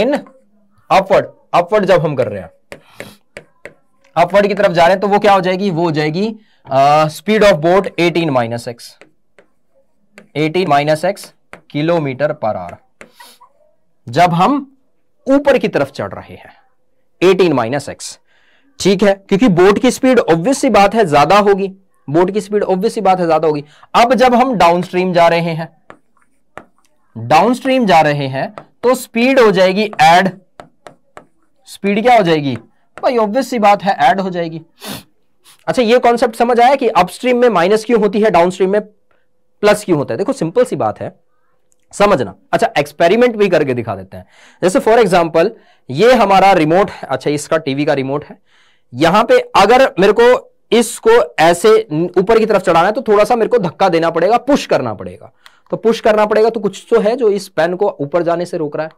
in upward upward जब हम कर रहे हैं अपवर्ड की तरफ जा रहे हैं तो वो क्या हो जाएगी वो हो जाएगी speed of boat 18 minus X eighteen minus X kilometre per hour जब हम ऊपर की तरफ चढ़ रहे हैं एटीन माइनस एक्स ठीक है क्योंकि बोट की स्पीड ऑब्वियस सी बात है ज्यादा होगी बोट की स्पीड ऑब्वियस सी बात है ज्यादा होगी अब जब हम स्ट्रीम जा रहे हैं स्ट्रीम जा रहे हैं तो स्पीड हो जाएगी एड स्पीड क्या हो जाएगी भाई ऑब्वियस सी बात है एड हो जाएगी अच्छा ये कॉन्सेप्ट समझ आया कि अपस्ट्रीम में माइनस क्यों होती है डाउनस्ट्रीम में प्लस क्यों होता है देखो सिंपल सी बात है समझना अच्छा एक्सपेरिमेंट भी करके दिखा देते हैं जैसे फॉर एग्जाम्पल ये हमारा रिमोट है अच्छा इसका टीवी का रिमोट है यहां पे अगर मेरे को इसको ऐसे ऊपर की तरफ चढ़ाना है तो थोड़ा सा मेरे को धक्का देना पड़ेगा पुश करना पड़ेगा तो पुश करना पड़ेगा तो कुछ तो है जो इस पेन को ऊपर जाने से रोक रहा है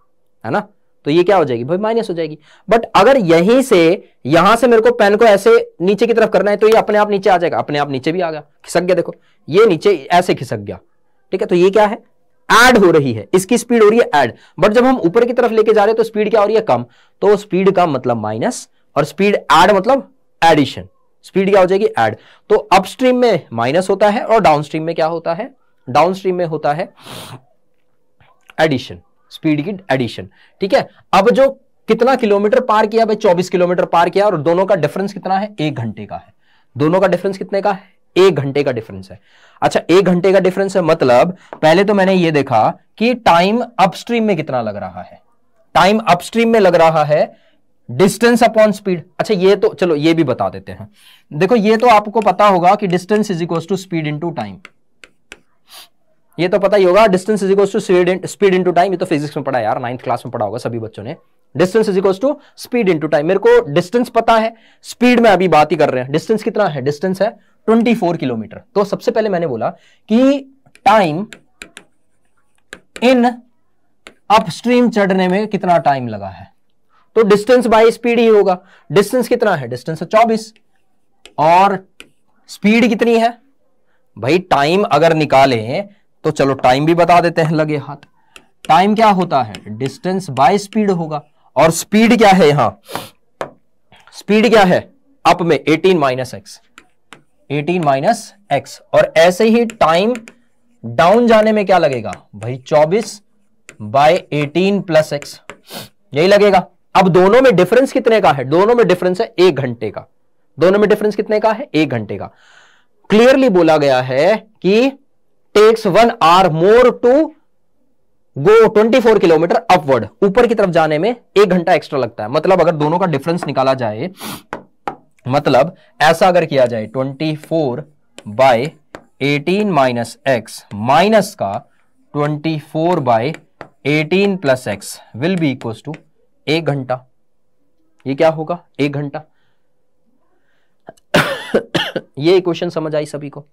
है ना तो ये क्या हो जाएगी भाई माइनस हो जाएगी बट अगर यहीं से यहां से मेरे को पेन को ऐसे नीचे की तरफ करना है तो ये अपने आप नीचे आ जाएगा अपने आप नीचे भी आ गया खिसक गया देखो ये नीचे ऐसे खिसक गया ठीक है तो ये क्या है एड हो रही है इसकी स्पीड हो रही है एड बट जब हम ऊपर की तरफ लेके जा रहे हैं तो स्पीड क्या हो रही है कम तो स्पीड का मतलब माइनस और स्पीड एड मतलब एडिशन स्पीड क्या हो जाएगी एड तो अपस्ट्रीम में माइनस होता है और डाउनस्ट्रीम में क्या होता है डाउनस्ट्रीम में होता है एडिशन स्पीड की एडिशन ठीक है अब जो कितना किलोमीटर पार किया भाई 24 किलोमीटर पार किया और दोनों का डिफरेंस कितना है एक घंटे का है दोनों का डिफरेंस कितने का है एक घंटे का डिफरेंस है अच्छा एक घंटे का डिफरेंस है मतलब पहले तो मैंने ये देखा कि टाइम अपस्ट्रीम में कितना लग रहा है टाइम अपस्ट्रीम में लग रहा है डिस्टेंस अपॉन स्पीड अच्छा ये तो चलो ये भी बता देते हैं देखो ये तो आपको पता होगा कि distance is equal to speed into time ये तो पता ही होगा distance is equal to speed into time ये तो फिजिक्स में पढ़ा यार नाइन्थ क्लास में पढ़ा होगा सभी बच्चों ने distance is equal to speed into time मेरे को डिस्टेंस पता है स्पीड में अभी बात ही कर रहे हैं डिस्टेंस कितना है डिस्टेंस है 24 किलोमीटर तो सबसे पहले मैंने बोला कि टाइम इन अपस्ट्रीम चढ़ने में कितना टाइम लगा है तो डिस्टेंस बाय स्पीड ही होगा डिस्टेंस कितना है डिस्टेंस है चौबीस और स्पीड कितनी है भाई टाइम अगर निकाले तो चलो टाइम भी बता देते हैं लगे हाथ टाइम क्या होता है डिस्टेंस बाय स्पीड होगा और स्पीड क्या है यहां स्पीड क्या है अप में 18 minus X eighteen minus X और ऐसे ही टाइम डाउन जाने में क्या लगेगा भाई चौबीस बाय एटीन प्लस एक्स यही लगेगा अब दोनों में डिफरेंस कितने का है दोनों में डिफरेंस है एक घंटे का दोनों में डिफरेंस कितने का है एक घंटे का क्लियरली बोला गया है कि takes one hour more to go 24 kilometre upward ऊपर की तरफ जाने में एक घंटा एक्स्ट्रा लगता है मतलब अगर दोनों का डिफरेंस निकाला जाए मतलब ऐसा अगर किया जाए 24 four by eighteen minus x minus का 24 four by eighteen plus x will be equal to एक घंटा ये क्या होगा एक घंटा ये इक्वेशन समझ आई सभी को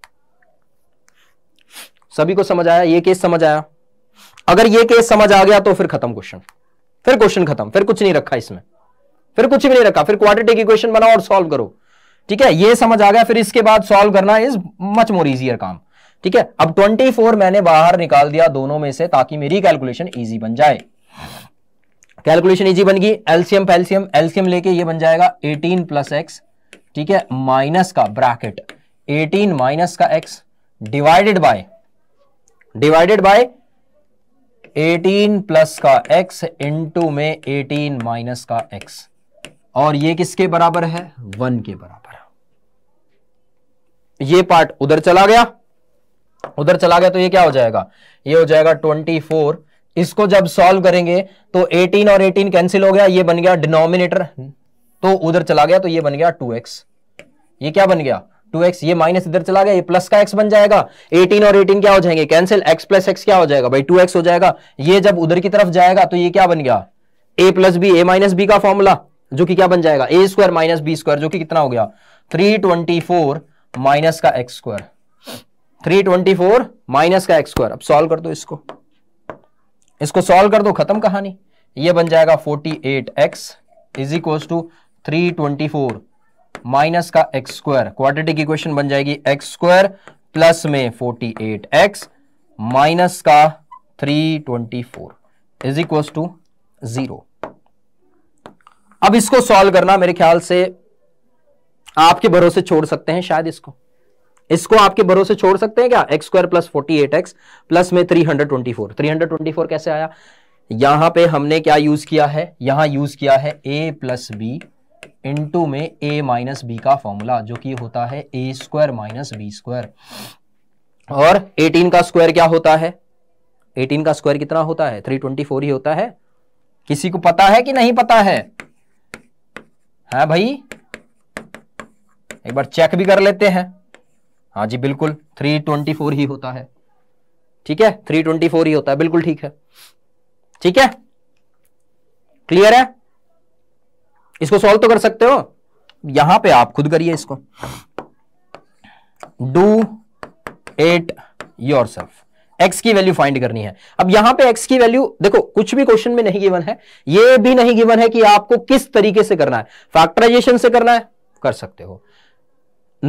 सभी को समझ आया ये केस समझ आया अगर ये केस समझ आ गया तो फिर खत्म क्वेश्चन फिर क्वेश्चन खत्म फिर कुछ नहीं रखा इसमें फिर कुछ भी नहीं रखा फिर क्वाड्रेटिक इक्वेशन बनाओ और सॉल्व करो ठीक है ये समझ आ गया फिर इसके बाद सॉल्व करना इज मच मोर इजियर काम ठीक है अब 24 मैंने बाहर निकाल दिया दोनों में से ताकि मेरी कैलकुलेशन इजी बन जाए कैलकुलेशन इजी बन गई एल्सियम एलसीएम एल्सियम लेके ये बन जाएगा 18 प्लस एक्स ठीक है माइनस का ब्रैकेट 18 माइनस का x divided by divided by 18 plus का एक्स इंटू में 18 माइनस का एक्स और ये किसके बराबर है वन के बराबर ये पार्ट उधर चला गया उधर चला गया तो ये क्या हो जाएगा ये हो जाएगा ट्वेंटी फोर इसको जब सॉल्व करेंगे तो एटीन और एटीन कैंसिल हो गया ये बन गया डिनोमिनेटर तो उधर चला गया तो ये बन गया टू एक्स ये क्या बन गया टू एक्स ये माइनस इधर चला गया ये प्लस का एक्स बन जाएगा 18 और 18 क्या हो जाएंगे कैंसिल एक्स प्लस एक्स क्या हो जाएगा भाई 2x हो जाएगा ये जब उधर की तरफ जाएगा तो ये क्या बन गया a plus b a minus B का फॉर्मूला जो कि क्या बन जाएगा a square minus B square जो कि कितना हो गया थ्री ट्वेंटी फोर माइनस का x square three twenty four minus का एक्स स्क्वायर अब सॉल्व कर दो इसको इसको सॉल्व कर दो खत्म कहानी ये बन जाएगा forty eight x is equal to three twenty four minus का एक्स स्क्वायर क्वाड्रेटिक इक्वेशन बन जाएगी एक्स स्क्वायर प्लस में फोर्टी एट एक्स माइनस का three twenty four is equal to zero अब इसको सॉल्व करना मेरे ख्याल से आपके भरोसे छोड़ सकते हैं शायद इसको इसको आपके भरोसे छोड़ सकते हैं क्या x square plus forty eight x plus में three hundred twenty four three hundred twenty four कैसे आया यहां पे हमने क्या यूज किया है यहां यूज किया है ए प्लस बी इंटू में ए माइनस बी का फॉर्मूला जो कि होता है a square minus B square और एटीन का स्क्वायर क्या होता है एटीन का स्क्वायर कितना होता है फोर ही होता है किसी को पता है कि नहीं पता है है हाँ भाई एक बार चेक भी कर लेते हैं हाँ जी बिल्कुल 324 ही होता है ठीक है 324 ही होता है बिल्कुल ठीक है ठीक है क्लियर है इसको सॉल्व तो कर सकते हो यहां पे आप खुद करिए इसको do it yourself x की वैल्यू फाइंड करनी है अब यहां पे एक्स की वैल्यू देखो कुछ भी क्वेश्चन में नहीं गिवन है ये भी नहीं गिवन है कि आपको किस तरीके से करना है फैक्टराइजेशन से करना है कर सकते हो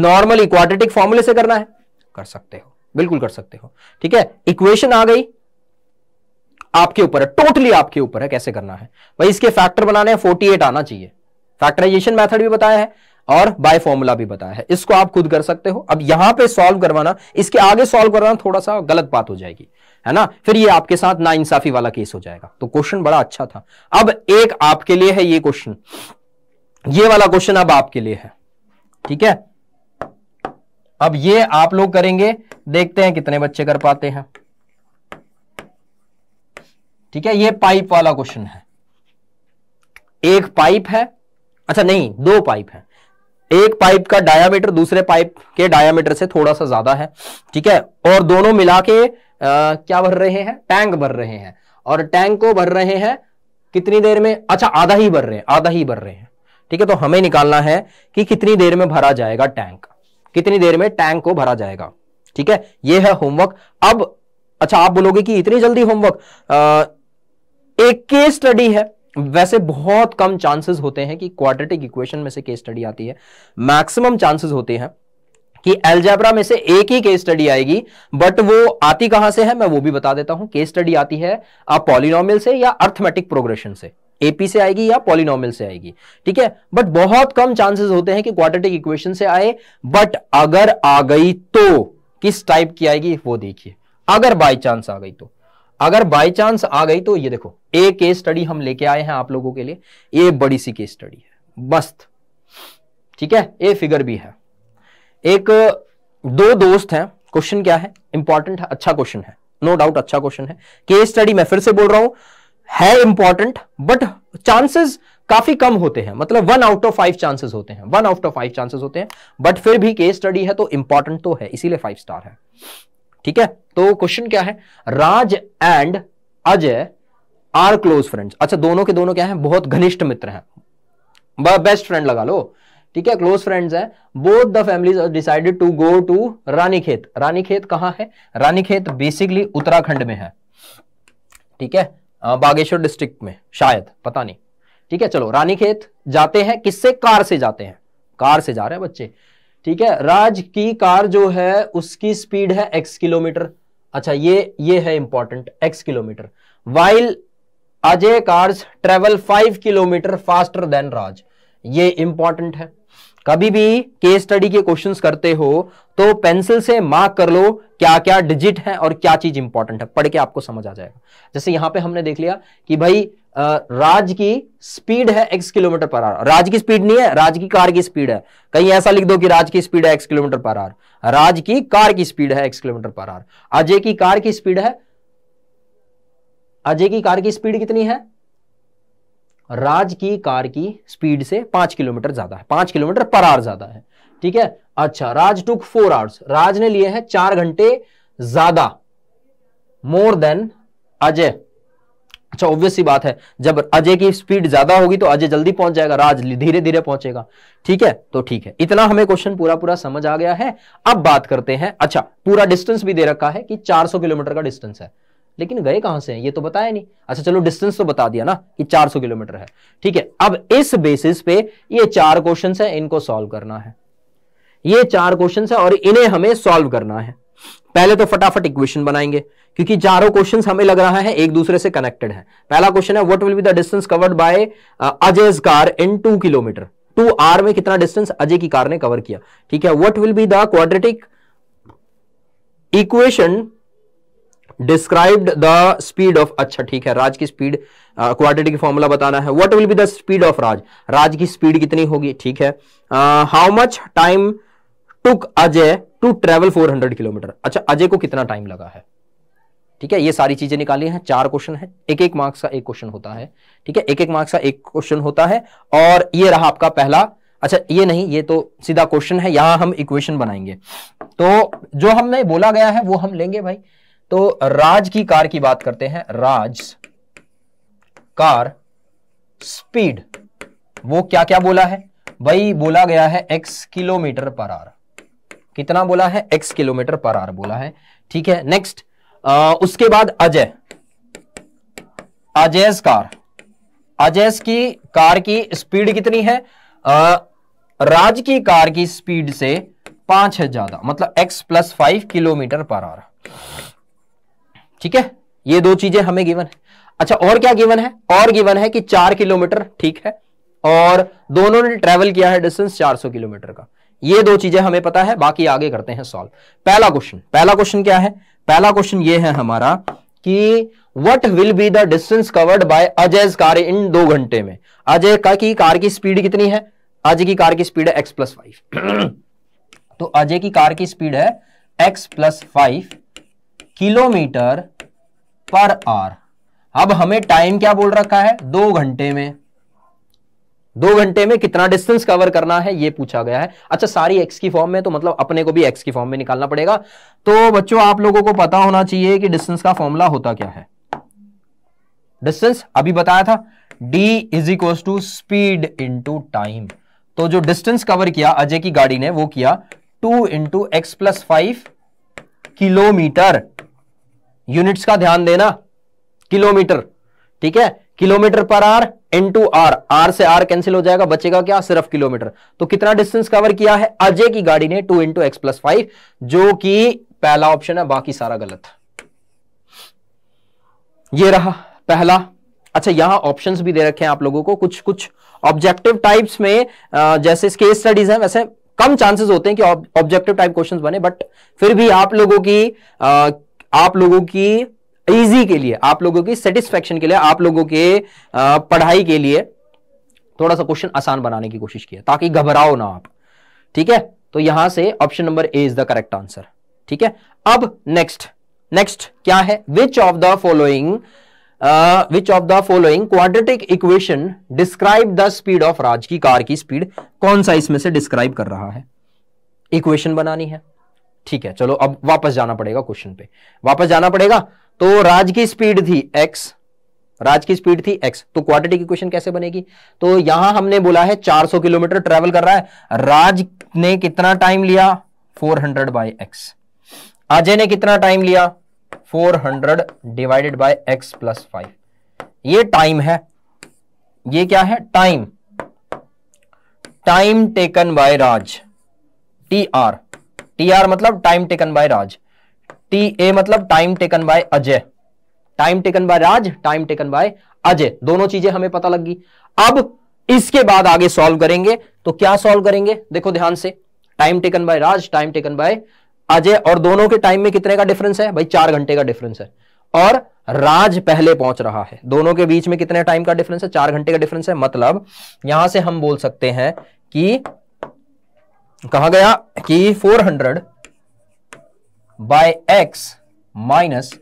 नॉर्मली क्वाड्रेटिक फॉर्मूले से करना है कर सकते हो बिल्कुल कर सकते हो ठीक है इक्वेशन आ गई आपके ऊपर है टोटली आपके ऊपर है कैसे करना है भाई इसके फैक्टर बनाने हैं 48 आना चाहिए फैक्टराइजेशन मेथड भी बताया है और बाय फॉर्मूला भी बताया है इसको आप खुद कर सकते हो अब यहां पे सॉल्व करवाना इसके आगे सॉल्व करवाना थोड़ा सा गलत बात हो जाएगी है ना फिर ये आपके साथ ना इंसाफी वाला केस हो जाएगा तो क्वेश्चन बड़ा अच्छा था अब एक आपके लिए है ये क्वेश्चन ये वाला क्वेश्चन अब आपके लिए है ठीक है अब ये आप लोग करेंगे देखते हैं कितने बच्चे कर पाते हैं ठीक है ये पाइप वाला क्वेश्चन है एक पाइप है अच्छा नहीं दो पाइप है एक पाइप का डायामीटर दूसरे पाइप के डायामीटर से थोड़ा सा ज्यादा है ठीक है और दोनों मिला के आ, क्या भर रहे हैं टैंक भर रहे हैं और टैंक को भर रहे हैं कितनी देर में अच्छा आधा ही भर रहे हैं आधा ही भर रहे हैं ठीक है तो हमें निकालना है कि कितनी देर में भरा जाएगा टैंक कितनी देर में टैंक को भरा जाएगा ठीक है यह है होमवर्क अब अच्छा आप बोलोगे कि इतनी जल्दी होमवर्क एक केस स्टडी है वैसे बहुत कम चांसेस होते हैं कि क्वाड्रेटिक इक्वेशन में से केस स्टडी आती है मैक्सिमम चांसेस होते हैं कि एल्जेब्रा में से एक ही केस स्टडी आएगी बट वो आती कहां से है मैं वो भी बता देता हूं केस स्टडी आती है आप पॉलिनोमियल से या अर्थमेटिक प्रोग्रेशन से एपी से आएगी या पॉलिनोमियल से आएगी ठीक है बट बहुत कम चांसेस होते हैं कि क्वाड्रेटिक इक्वेशन से आए बट अगर आ गई तो किस टाइप की आएगी वो देखिए अगर बाई चांस आ गई तो अगर बाय चांस आ गई तो ये देखो ए केस स्टडी हम लेके आए हैं आप लोगों के लिए ये बड़ी सी केस स्टडी है मस्त ठीक है ये फिगर भी है एक दो दोस्त हैं क्वेश्चन क्या है इंपॉर्टेंट है अच्छा क्वेश्चन है नो no डाउट अच्छा क्वेश्चन है केस स्टडी मैं फिर से बोल रहा हूं है इंपॉर्टेंट बट चांसेस काफी कम होते हैं मतलब one out of five chances होते हैं one out of five chances होते हैं बट फिर भी केस स्टडी है तो इंपॉर्टेंट तो है इसीलिए फाइव स्टार है ठीक है तो क्वेश्चन क्या है Raj and Ajay are close friends अच्छा दोनों के दोनों क्या है बहुत घनिष्ठ मित्र हैं बेस्ट फ्रेंड लगा लो ठीक है क्लोज फ्रेंड्स है both the families decided to go to Ranikhet Ranikhet कहाँ है रानीखेत बेसिकली उत्तराखंड में है ठीक है बागेश्वर डिस्ट्रिक्ट में शायद पता नहीं ठीक है चलो रानीखेत जाते हैं किससे कार से जाते हैं कार से जा रहे हैं बच्चे ठीक है राज की कार जो है उसकी स्पीड है एक्स किलोमीटर अच्छा ये ये है important x kilometre while Ajay cars travel five kilometre faster than Raj ये इंपॉर्टेंट है कभी भी केस स्टडी के क्वेश्चंस करते हो तो पेंसिल से मार्क कर लो क्या क्या डिजिट है और क्या चीज इंपॉर्टेंट है पढ़ के आपको समझ आ जाएगा जैसे यहां पे हमने देख लिया कि भाई राज की स्पीड है x kilometre per hour Raj की स्पीड नहीं है राज की कार की स्पीड है कहीं ऐसा लिख दो कि राज की स्पीड है x kilometre per hour Raj की कार की स्पीड है x kilometre per hour Ajay की कार की स्पीड है अजय की कार की स्पीड कितनी है राज की कार की स्पीड से पांच किलोमीटर ज्यादा है पांच किलोमीटर पर आर ज्यादा है ठीक है अच्छा राज टुक फोर आवर्स राज ने लिए हैं चार घंटे ज्यादा मोर देन अजय अच्छा ऑब्वियस बात है जब अजय की स्पीड ज्यादा होगी तो अजय जल्दी पहुंच जाएगा राज धीरे धीरे पहुंचेगा ठीक है तो ठीक है इतना हमें क्वेश्चन पूरा पूरा समझ आ गया है अब बात करते हैं अच्छा पूरा डिस्टेंस भी दे रखा है कि 400 किलोमीटर का डिस्टेंस है लेकिन गए कहां से हैं ये तो बताया नहीं अच्छा चलो डिस्टेंस तो बता दिया ना कि 400 किलोमीटर है ठीक है अब इस बेसिस पे ये चार क्वेश्चन है इनको सॉल्व करना है ये चार क्वेश्चन है और इन्हें हमें सॉल्व करना है पहले तो फटाफट इक्वेशन बनाएंगे क्योंकि चारों क्वेश्चन हमें लग रहा है एक दूसरे से कनेक्टेड है पहला क्वेश्चन है what will be the distance covered by Ajay car in two kilometre two hour में कितना डिस्टेंस अजय की कार ने कवर किया ठीक है what will be the quadratic equation described the speed of अच्छा ठीक है राज की स्पीड क्वाड्रेटिक uh, फॉर्मूला बताना है what will be the speed of Raj Raj की स्पीड कितनी होगी ठीक है how much time took Ajay to travel 400 kilometre अच्छा अजय को कितना टाइम लगा है ठीक है ये सारी चीजें निकाली हैं चार क्वेश्चन है एक एक मार्क्स का एक क्वेश्चन होता है ठीक है एक एक मार्क्स का एक क्वेश्चन होता है और ये रहा आपका पहला अच्छा ये नहीं ये तो सीधा क्वेश्चन है यहां हम इक्वेशन बनाएंगे तो जो हमने बोला गया है वो हम लेंगे भाई तो राज की कार की बात करते हैं राज कार स्पीड वो क्या क्या बोला है भाई बोला गया है एक्स किलोमीटर पर आर कितना बोला है एक्स किलोमीटर पर आर बोला है ठीक है नेक्स्ट उसके बाद अजय अजयस कार अजयस की कार की स्पीड कितनी है आ, राज की कार की स्पीड से पांच है ज्यादा मतलब x plus five kilometre per hour ठीक है ये दो चीजें हमें गिवन है अच्छा और क्या गिवन है और गिवन है कि चार किलोमीटर ठीक है और दोनों ने ट्रेवल किया है डिस्टेंस 400 किलोमीटर का ये दो चीजें हमें पता है बाकी आगे करते हैं सॉल्व पहला क्वेश्चन पहला क्वेश्चन क्या है पहला क्वेश्चन ये है हमारा कि what will be the distance covered by Ajay car in दो घंटे में अजय का की कार की स्पीड कितनी है अजय की कार की स्पीड है एक्स प्लस फाइव तो अजय की कार की स्पीड है x plus five kilometre per hour अब हमें टाइम क्या बोल रखा है दो घंटे में दो घंटे में कितना डिस्टेंस कवर करना है ये पूछा गया है अच्छा सारी एक्स की फॉर्म में तो मतलब अपने को भी एक्स की फॉर्म में निकालना पड़ेगा तो बच्चों आप लोगों को पता होना चाहिए कि डिस्टेंस का फॉर्मूला होता क्या है डिस्टेंस अभी बताया था d is equal to speed into time तो जो डिस्टेंस कवर किया अजय की गाड़ी ने वो किया two into x plus five kilometre units का ध्यान देना किलोमीटर ठीक है kilometre per hour in two hour hour से आर कैंसिल हो जाएगा बचेगा क्या सिर्फ किलोमीटर तो कितना डिस्टेंस कवर किया है अजय की गाड़ी ने two into x plus five जो कि पहला ऑप्शन है बाकी सारा गलत ये रहा पहला अच्छा यहां ऑप्शंस भी दे रखे हैं आप लोगों को कुछ कुछ ऑब्जेक्टिव टाइप्स में जैसे केस स्टडीज हैं वैसे कम चांसेस होते हैं कि ऑब्जेक्टिव टाइप क्वेश्चंस बने बट फिर भी आप लोगों की आप लोगों की इजी के लिए आप लोगों की सेटिस्फेक्शन के लिए आप लोगों के पढ़ाई के लिए थोड़ा सा क्वेश्चन आसान बनाने की कोशिश की है ताकि घबराओ ना आप ठीक है तो यहां से option number a is the correct answer ठीक है अब नेक्स्ट नेक्स्ट क्या है which of the following which of the following quadratic equation describe the speed of Raj की कार की स्पीड कौन सा इसमें से डिस्क्राइब कर रहा है इक्वेशन बनानी है ठीक है चलो अब वापस जाना पड़ेगा क्वेश्चन पे वापस जाना पड़ेगा तो राज की स्पीड थी एक्स राज की स्पीड थी एक्स तो की क्वेश्चन कैसे बनेगी तो यहां हमने बोला है 400 किलोमीटर ट्रेवल कर रहा है राज ने कितना टाइम लिया 400 हंड्रेड बाई एक्स अजय ने कितना टाइम लिया 400 hundred divided by x plus five ये टाइम है ये क्या है time time taken by Raj T R T R मतलब time taken by Raj T A मतलब time taken by Ajay time taken by Raj time taken by Ajay दोनों चीजें हमें पता लग गई अब इसके बाद आगे सॉल्व करेंगे तो क्या सॉल्व करेंगे देखो ध्यान से time taken by Raj time taken by Ajay और दोनों के टाइम में कितने का डिफरेंस है भाई चार घंटे का डिफरेंस है और राज पहले पहुंच रहा है दोनों के बीच में कितने टाइम का डिफरेंस है चार घंटे का डिफरेंस है मतलब यहां से हम बोल सकते हैं कि कहा गया कि 400 hundred by x minus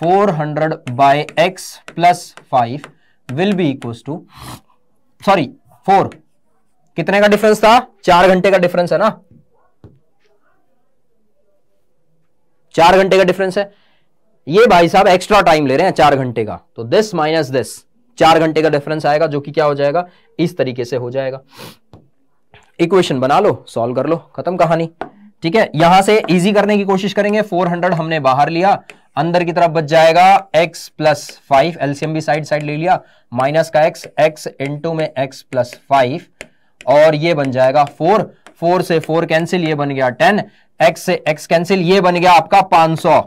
four hundred by x plus five will be equals to sorry four कितने का डिफरेंस था चार घंटे का डिफरेंस है ना चार घंटे का डिफरेंस है ये भाई साहब एक्स्ट्रा टाइम ले रहे हैं चार घंटे का तो दिस माइनस दिस चार घंटे का डिफरेंस आएगा जो कि क्या हो जाएगा इस तरीके से हो जाएगा इक्वेशन बना लो सॉल्व कर लो खत्म कहानी ठीक है यहां से इजी करने की कोशिश करेंगे 400 हमने बाहर लिया अंदर की तरफ बच जाएगा x प्लस फाइव एलसीएम भी साइड साइड ले लिया माइनस का x x इंटू में x प्लस फाइव और ये बन जाएगा फोर फोर से फोर कैंसिल ये बन गया टेन x से x कैंसिल ये बन गया आपका पांच सौ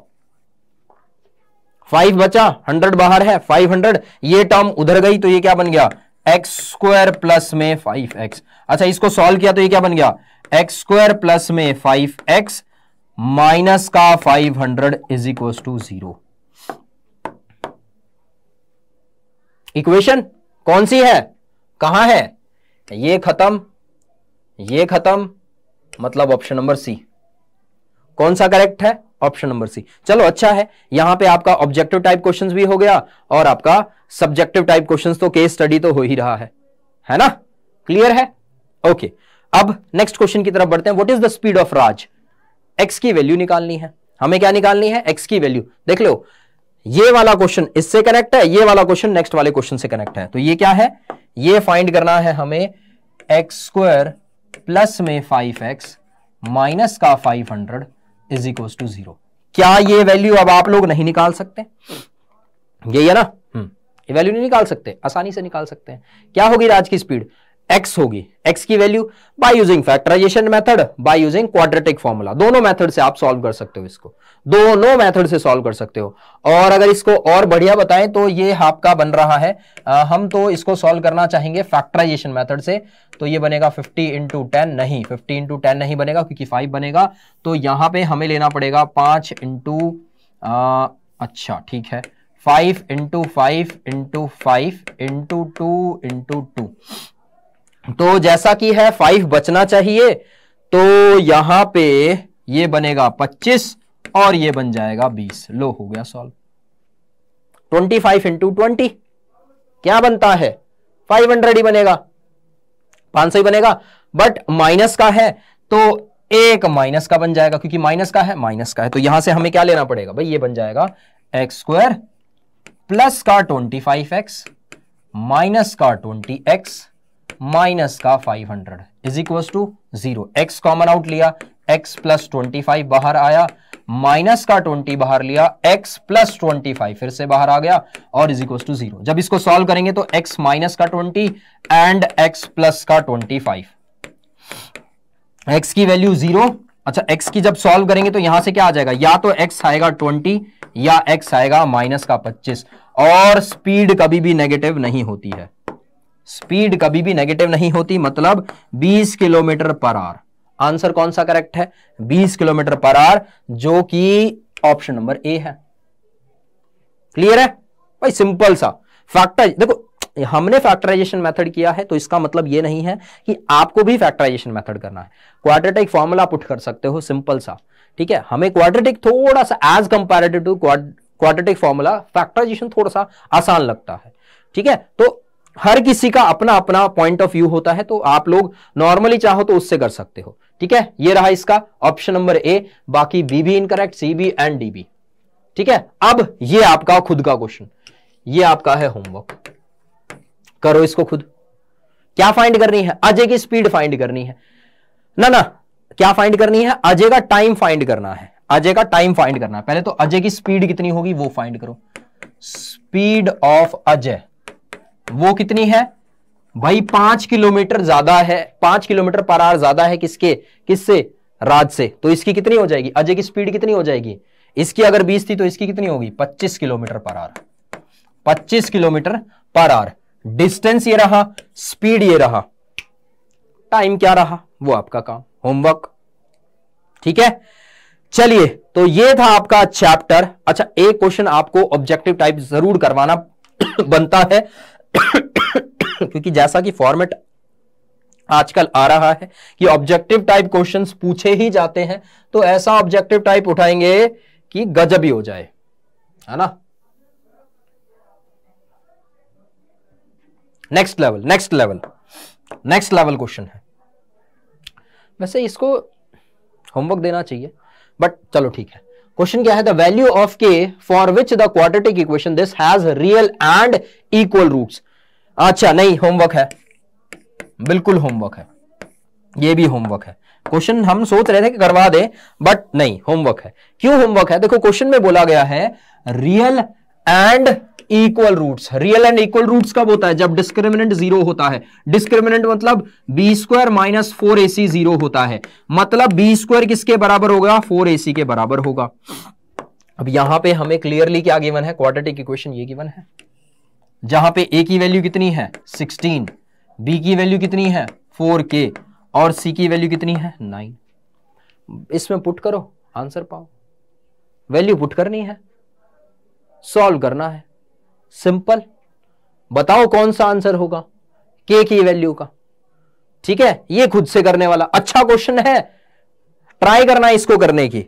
फाइव बचा हंड्रेड बाहर है फाइव हंड्रेड ये टर्म उधर गई तो ये क्या बन गया एक्स स्क्वायर प्लस में फाइव एक्स अच्छा इसको सॉल्व किया तो ये क्या बन गया एक्स स्क्वायर प्लस में फाइव एक्स माइनस का five hundred is equal to zero equation कौन सी है कहां है ये खत्म ये खत्म मतलब ऑप्शन नंबर सी कौन सा करेक्ट है ऑप्शन नंबर सी चलो अच्छा है यहां पे आपका ऑब्जेक्टिव टाइप क्वेश्चंस भी हो गया और आपका सब्जेक्टिव टाइप क्वेश्चंस तो केस स्टडी तो हो ही रहा है है ना क्लियर है ओके अब नेक्स्ट क्वेश्चन की तरफ बढ़ते हैं what is the speed of Raj x की वैल्यू निकालनी है हमें क्या निकालनी है एक्स की वैल्यू देख लो ये वाला क्वेश्चन इससे कनेक्ट है ये वाला क्वेश्चन नेक्स्ट वाले क्वेश्चन से कनेक्ट है तो ये क्या है ये फाइंड करना है हमें एक्स स्क्वायर प्लस में फाइव एक्स माइनस का five hundred is equal to zero क्या ये वैल्यू अब आप लोग नहीं निकाल सकते यही है ना हम्म, ये वैल्यू नहीं निकाल सकते आसानी से निकाल सकते हैं क्या होगी राज की स्पीड एक्स होगी एक्स की value by using factorisation method by using quadratic formula दोनों मेथड से आप सॉल्व कर सकते हो इसको दोनों मेथड से सॉल्व कर सकते हो और अगर इसको और बढ़िया बताएं तो ये आपका बन रहा है आ, हम तो इसको सॉल्व करना चाहेंगे फैक्टराइजेशन मेथड से तो ये बनेगा 50 इंटू टेन नहीं 50 इंटू टेन नहीं बनेगा क्योंकि 5 बनेगा तो यहाँ पे हमें लेना पड़ेगा पाँच इंटू अच्छा ठीक है five into five into five into two into two तो जैसा कि है फाइव बचना चाहिए तो यहां पे ये बनेगा पच्चीस और ये बन जाएगा बीस लो हो गया solve twenty five into twenty क्या बनता है फाइव हंड्रेड ही बनेगा पांच सौ ही बनेगा बट माइनस का है तो एक माइनस का बन जाएगा क्योंकि माइनस का है माइनस का है तो यहां से हमें क्या लेना पड़ेगा भाई ये बन जाएगा एक्स स्क्वायर प्लस का ट्वेंटी फाइव एक्स माइनस का ट्वेंटी एक्स माइनस का 500 hundred is equal to zero x common out लिया x प्लस ट्वेंटी बाहर आया माइनस का 20 बाहर लिया x प्लस ट्वेंटी फिर से बाहर आ गया और इज इक्व टू जीरो जब इसको सॉल्व करेंगे तो x माइनस का 20 एंड x प्लस का 25 x की वैल्यू जीरो अच्छा x की जब सॉल्व करेंगे तो यहां से क्या आ जाएगा या तो x आएगा 20 या x आएगा माइनस का 25 और स्पीड कभी भी नेगेटिव नहीं होती है स्पीड कभी भी नेगेटिव नहीं होती मतलब 20 किलोमीटर पर आर आंसर कौन सा करेक्ट है 20 किलोमीटर पर आर जो कि ऑप्शन नंबर ए है क्लियर है भाई सिंपल सा फैक्टर देखो हमने फैक्टराइजेशन मेथड किया है तो इसका मतलब यह नहीं है कि आपको भी फैक्टराइजेशन मेथड करना है क्वाड्रेटिक फॉर्मूला पुट कर सकते हो सिंपल सा ठीक है हमें क्वाड्रेटिक थोड़ा सा as comparative to quadratic formula factorisation थोड़ा सा आसान लगता है ठीक है तो हर किसी का अपना अपना पॉइंट ऑफ व्यू होता है तो आप लोग नॉर्मली चाहो तो उससे कर सकते हो ठीक है ये रहा इसका ऑप्शन नंबर ए बाकी बी भी incorrect C B and D B ठीक है अब ये आपका खुद का क्वेश्चन ये आपका है होमवर्क करो इसको खुद क्या फाइंड करनी है अजय की स्पीड फाइंड करनी है ना ना क्या फाइंड करनी है अजय का टाइम फाइंड करना है अजय का टाइम फाइंड करना है पहले तो अजय की स्पीड कितनी होगी वो फाइंड करो स्पीड ऑफ अजय वो कितनी है भाई पांच किलोमीटर ज्यादा है पांच किलोमीटर पर आर ज्यादा है किसके किससे राज से तो इसकी कितनी हो जाएगी अजय की स्पीड कितनी हो जाएगी इसकी अगर बीस थी तो इसकी कितनी होगी पच्चीस किलोमीटर पर आर पच्चीस किलोमीटर पर आर डिस्टेंस ये रहा स्पीड ये रहा टाइम क्या रहा वो आपका काम होमवर्क ठीक है चलिए तो ये था आपका चैप्टर अच्छा एक क्वेश्चन आपको ऑब्जेक्टिव टाइप जरूर करवाना बनता है क्योंकि जैसा कि फॉर्मेट आजकल आ रहा है कि ऑब्जेक्टिव टाइप क्वेश्चंस पूछे ही जाते हैं तो ऐसा ऑब्जेक्टिव टाइप उठाएंगे कि गजब ही हो जाए है ना next level next level next level question है वैसे इसको होमवर्क देना चाहिए बट चलो ठीक है क्वेश्चन क्या है the value of k for which the quadratic equation this has real and equal roots अच्छा नहीं होमवर्क है बिल्कुल होमवर्क है ये भी होमवर्क है क्वेश्चन हम सोच रहे थे कि करवा दे बट नहीं होमवर्क है क्यों होमवर्क है देखो क्वेश्चन में बोला गया है real and equal roots real and equal roots कब होता है जब डिस्क्रिमिनेंट जीरो होता है डिस्क्रिमिनेंट मतलब बी स्क्वायर माइनस फोर ए सी जीरो होता है मतलब बी स्क्वायर किसके बराबर होगा फोर ए सी के बराबर होगा अब यहां पे हमें क्लियरली क्या गिवन है क्वाड्रेटिक इक्वेशन ये गिवन है जहां पे ए की वैल्यू कितनी है 16 बी की वैल्यू कितनी है 4k और सी की वैल्यू कितनी है 9 इसमें पुट करो आंसर पाओ वैल्यू पुट करनी है सॉल्व करना है सिंपल बताओ कौन सा आंसर होगा के की वैल्यू का ठीक है ये खुद से करने वाला अच्छा क्वेश्चन है ट्राई करना इसको करने की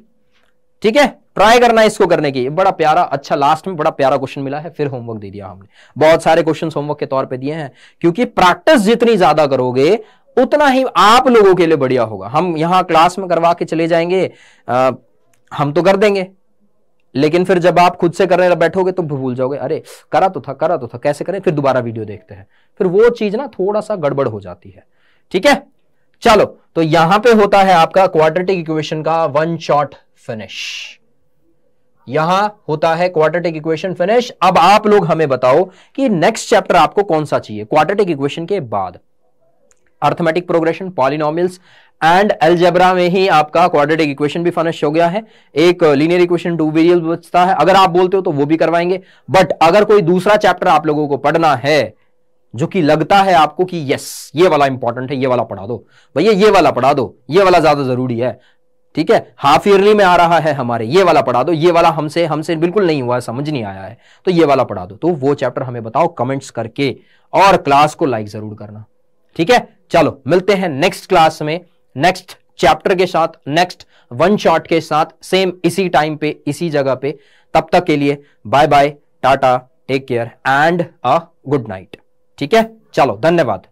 ठीक है ट्राई करना इसको करने की बड़ा प्यारा अच्छा लास्ट में बड़ा प्यारा क्वेश्चन मिला है फिर होमवर्क दे दिया हमने बहुत सारे क्वेश्चन होमवर्क के तौर पे दिए हैं क्योंकि प्रैक्टिस जितनी ज्यादा करोगे उतना ही आप लोगों के लिए बढ़िया होगा हम यहां क्लास में करवा के चले जाएंगे आ, हम तो कर देंगे लेकिन फिर जब आप खुद से करने बैठोगे तो भूल जाओगे अरे करा तो था करा तो था कैसे करें फिर दोबारा वीडियो देखते हैं फिर वो चीज ना थोड़ा सा गड़बड़ हो जाती है ठीक है चलो तो यहां पे होता है आपका क्वाड्रेटिक इक्वेशन का वन शॉट फिनिश यहां होता है क्वाड्रेटिक इक्वेशन फिनिश अब आप लोग हमें बताओ कि नेक्स्ट चैप्टर आपको कौन सा चाहिए क्वाड्रेटिक इक्वेशन के बाद arithmetic progression polynomials and algebra में ही आपका क्वाड्रेटिक इक्वेशन भी फनिश हो गया है एक लीनियर इक्वेशन टू वेरियल बचता है अगर आप बोलते हो तो वो भी करवाएंगे बट अगर कोई दूसरा चैप्टर आप लोगों को पढ़ना है जो कि लगता है आपको कि यस ये वाला इंपॉर्टेंट है ये वाला पढ़ा दो भैया ये वाला पढ़ा दो ये वाला ज्यादा जरूरी है ठीक है हाफ ईयरली में आ रहा है हमारे ये वाला पढ़ा दो ये वाला हमसे हमसे बिल्कुल नहीं हुआ समझ नहीं आया है तो ये वाला पढ़ा दो तो वो चैप्टर हमें बताओ कमेंट्स करके और क्लास को लाइक जरूर करना ठीक है चलो मिलते हैं नेक्स्ट क्लास में नेक्स्ट चैप्टर के साथ नेक्स्ट वन शॉट के साथ सेम इसी टाइम पे इसी जगह पे तब तक के लिए bye bye tata take care and a good night ठीक है चलो धन्यवाद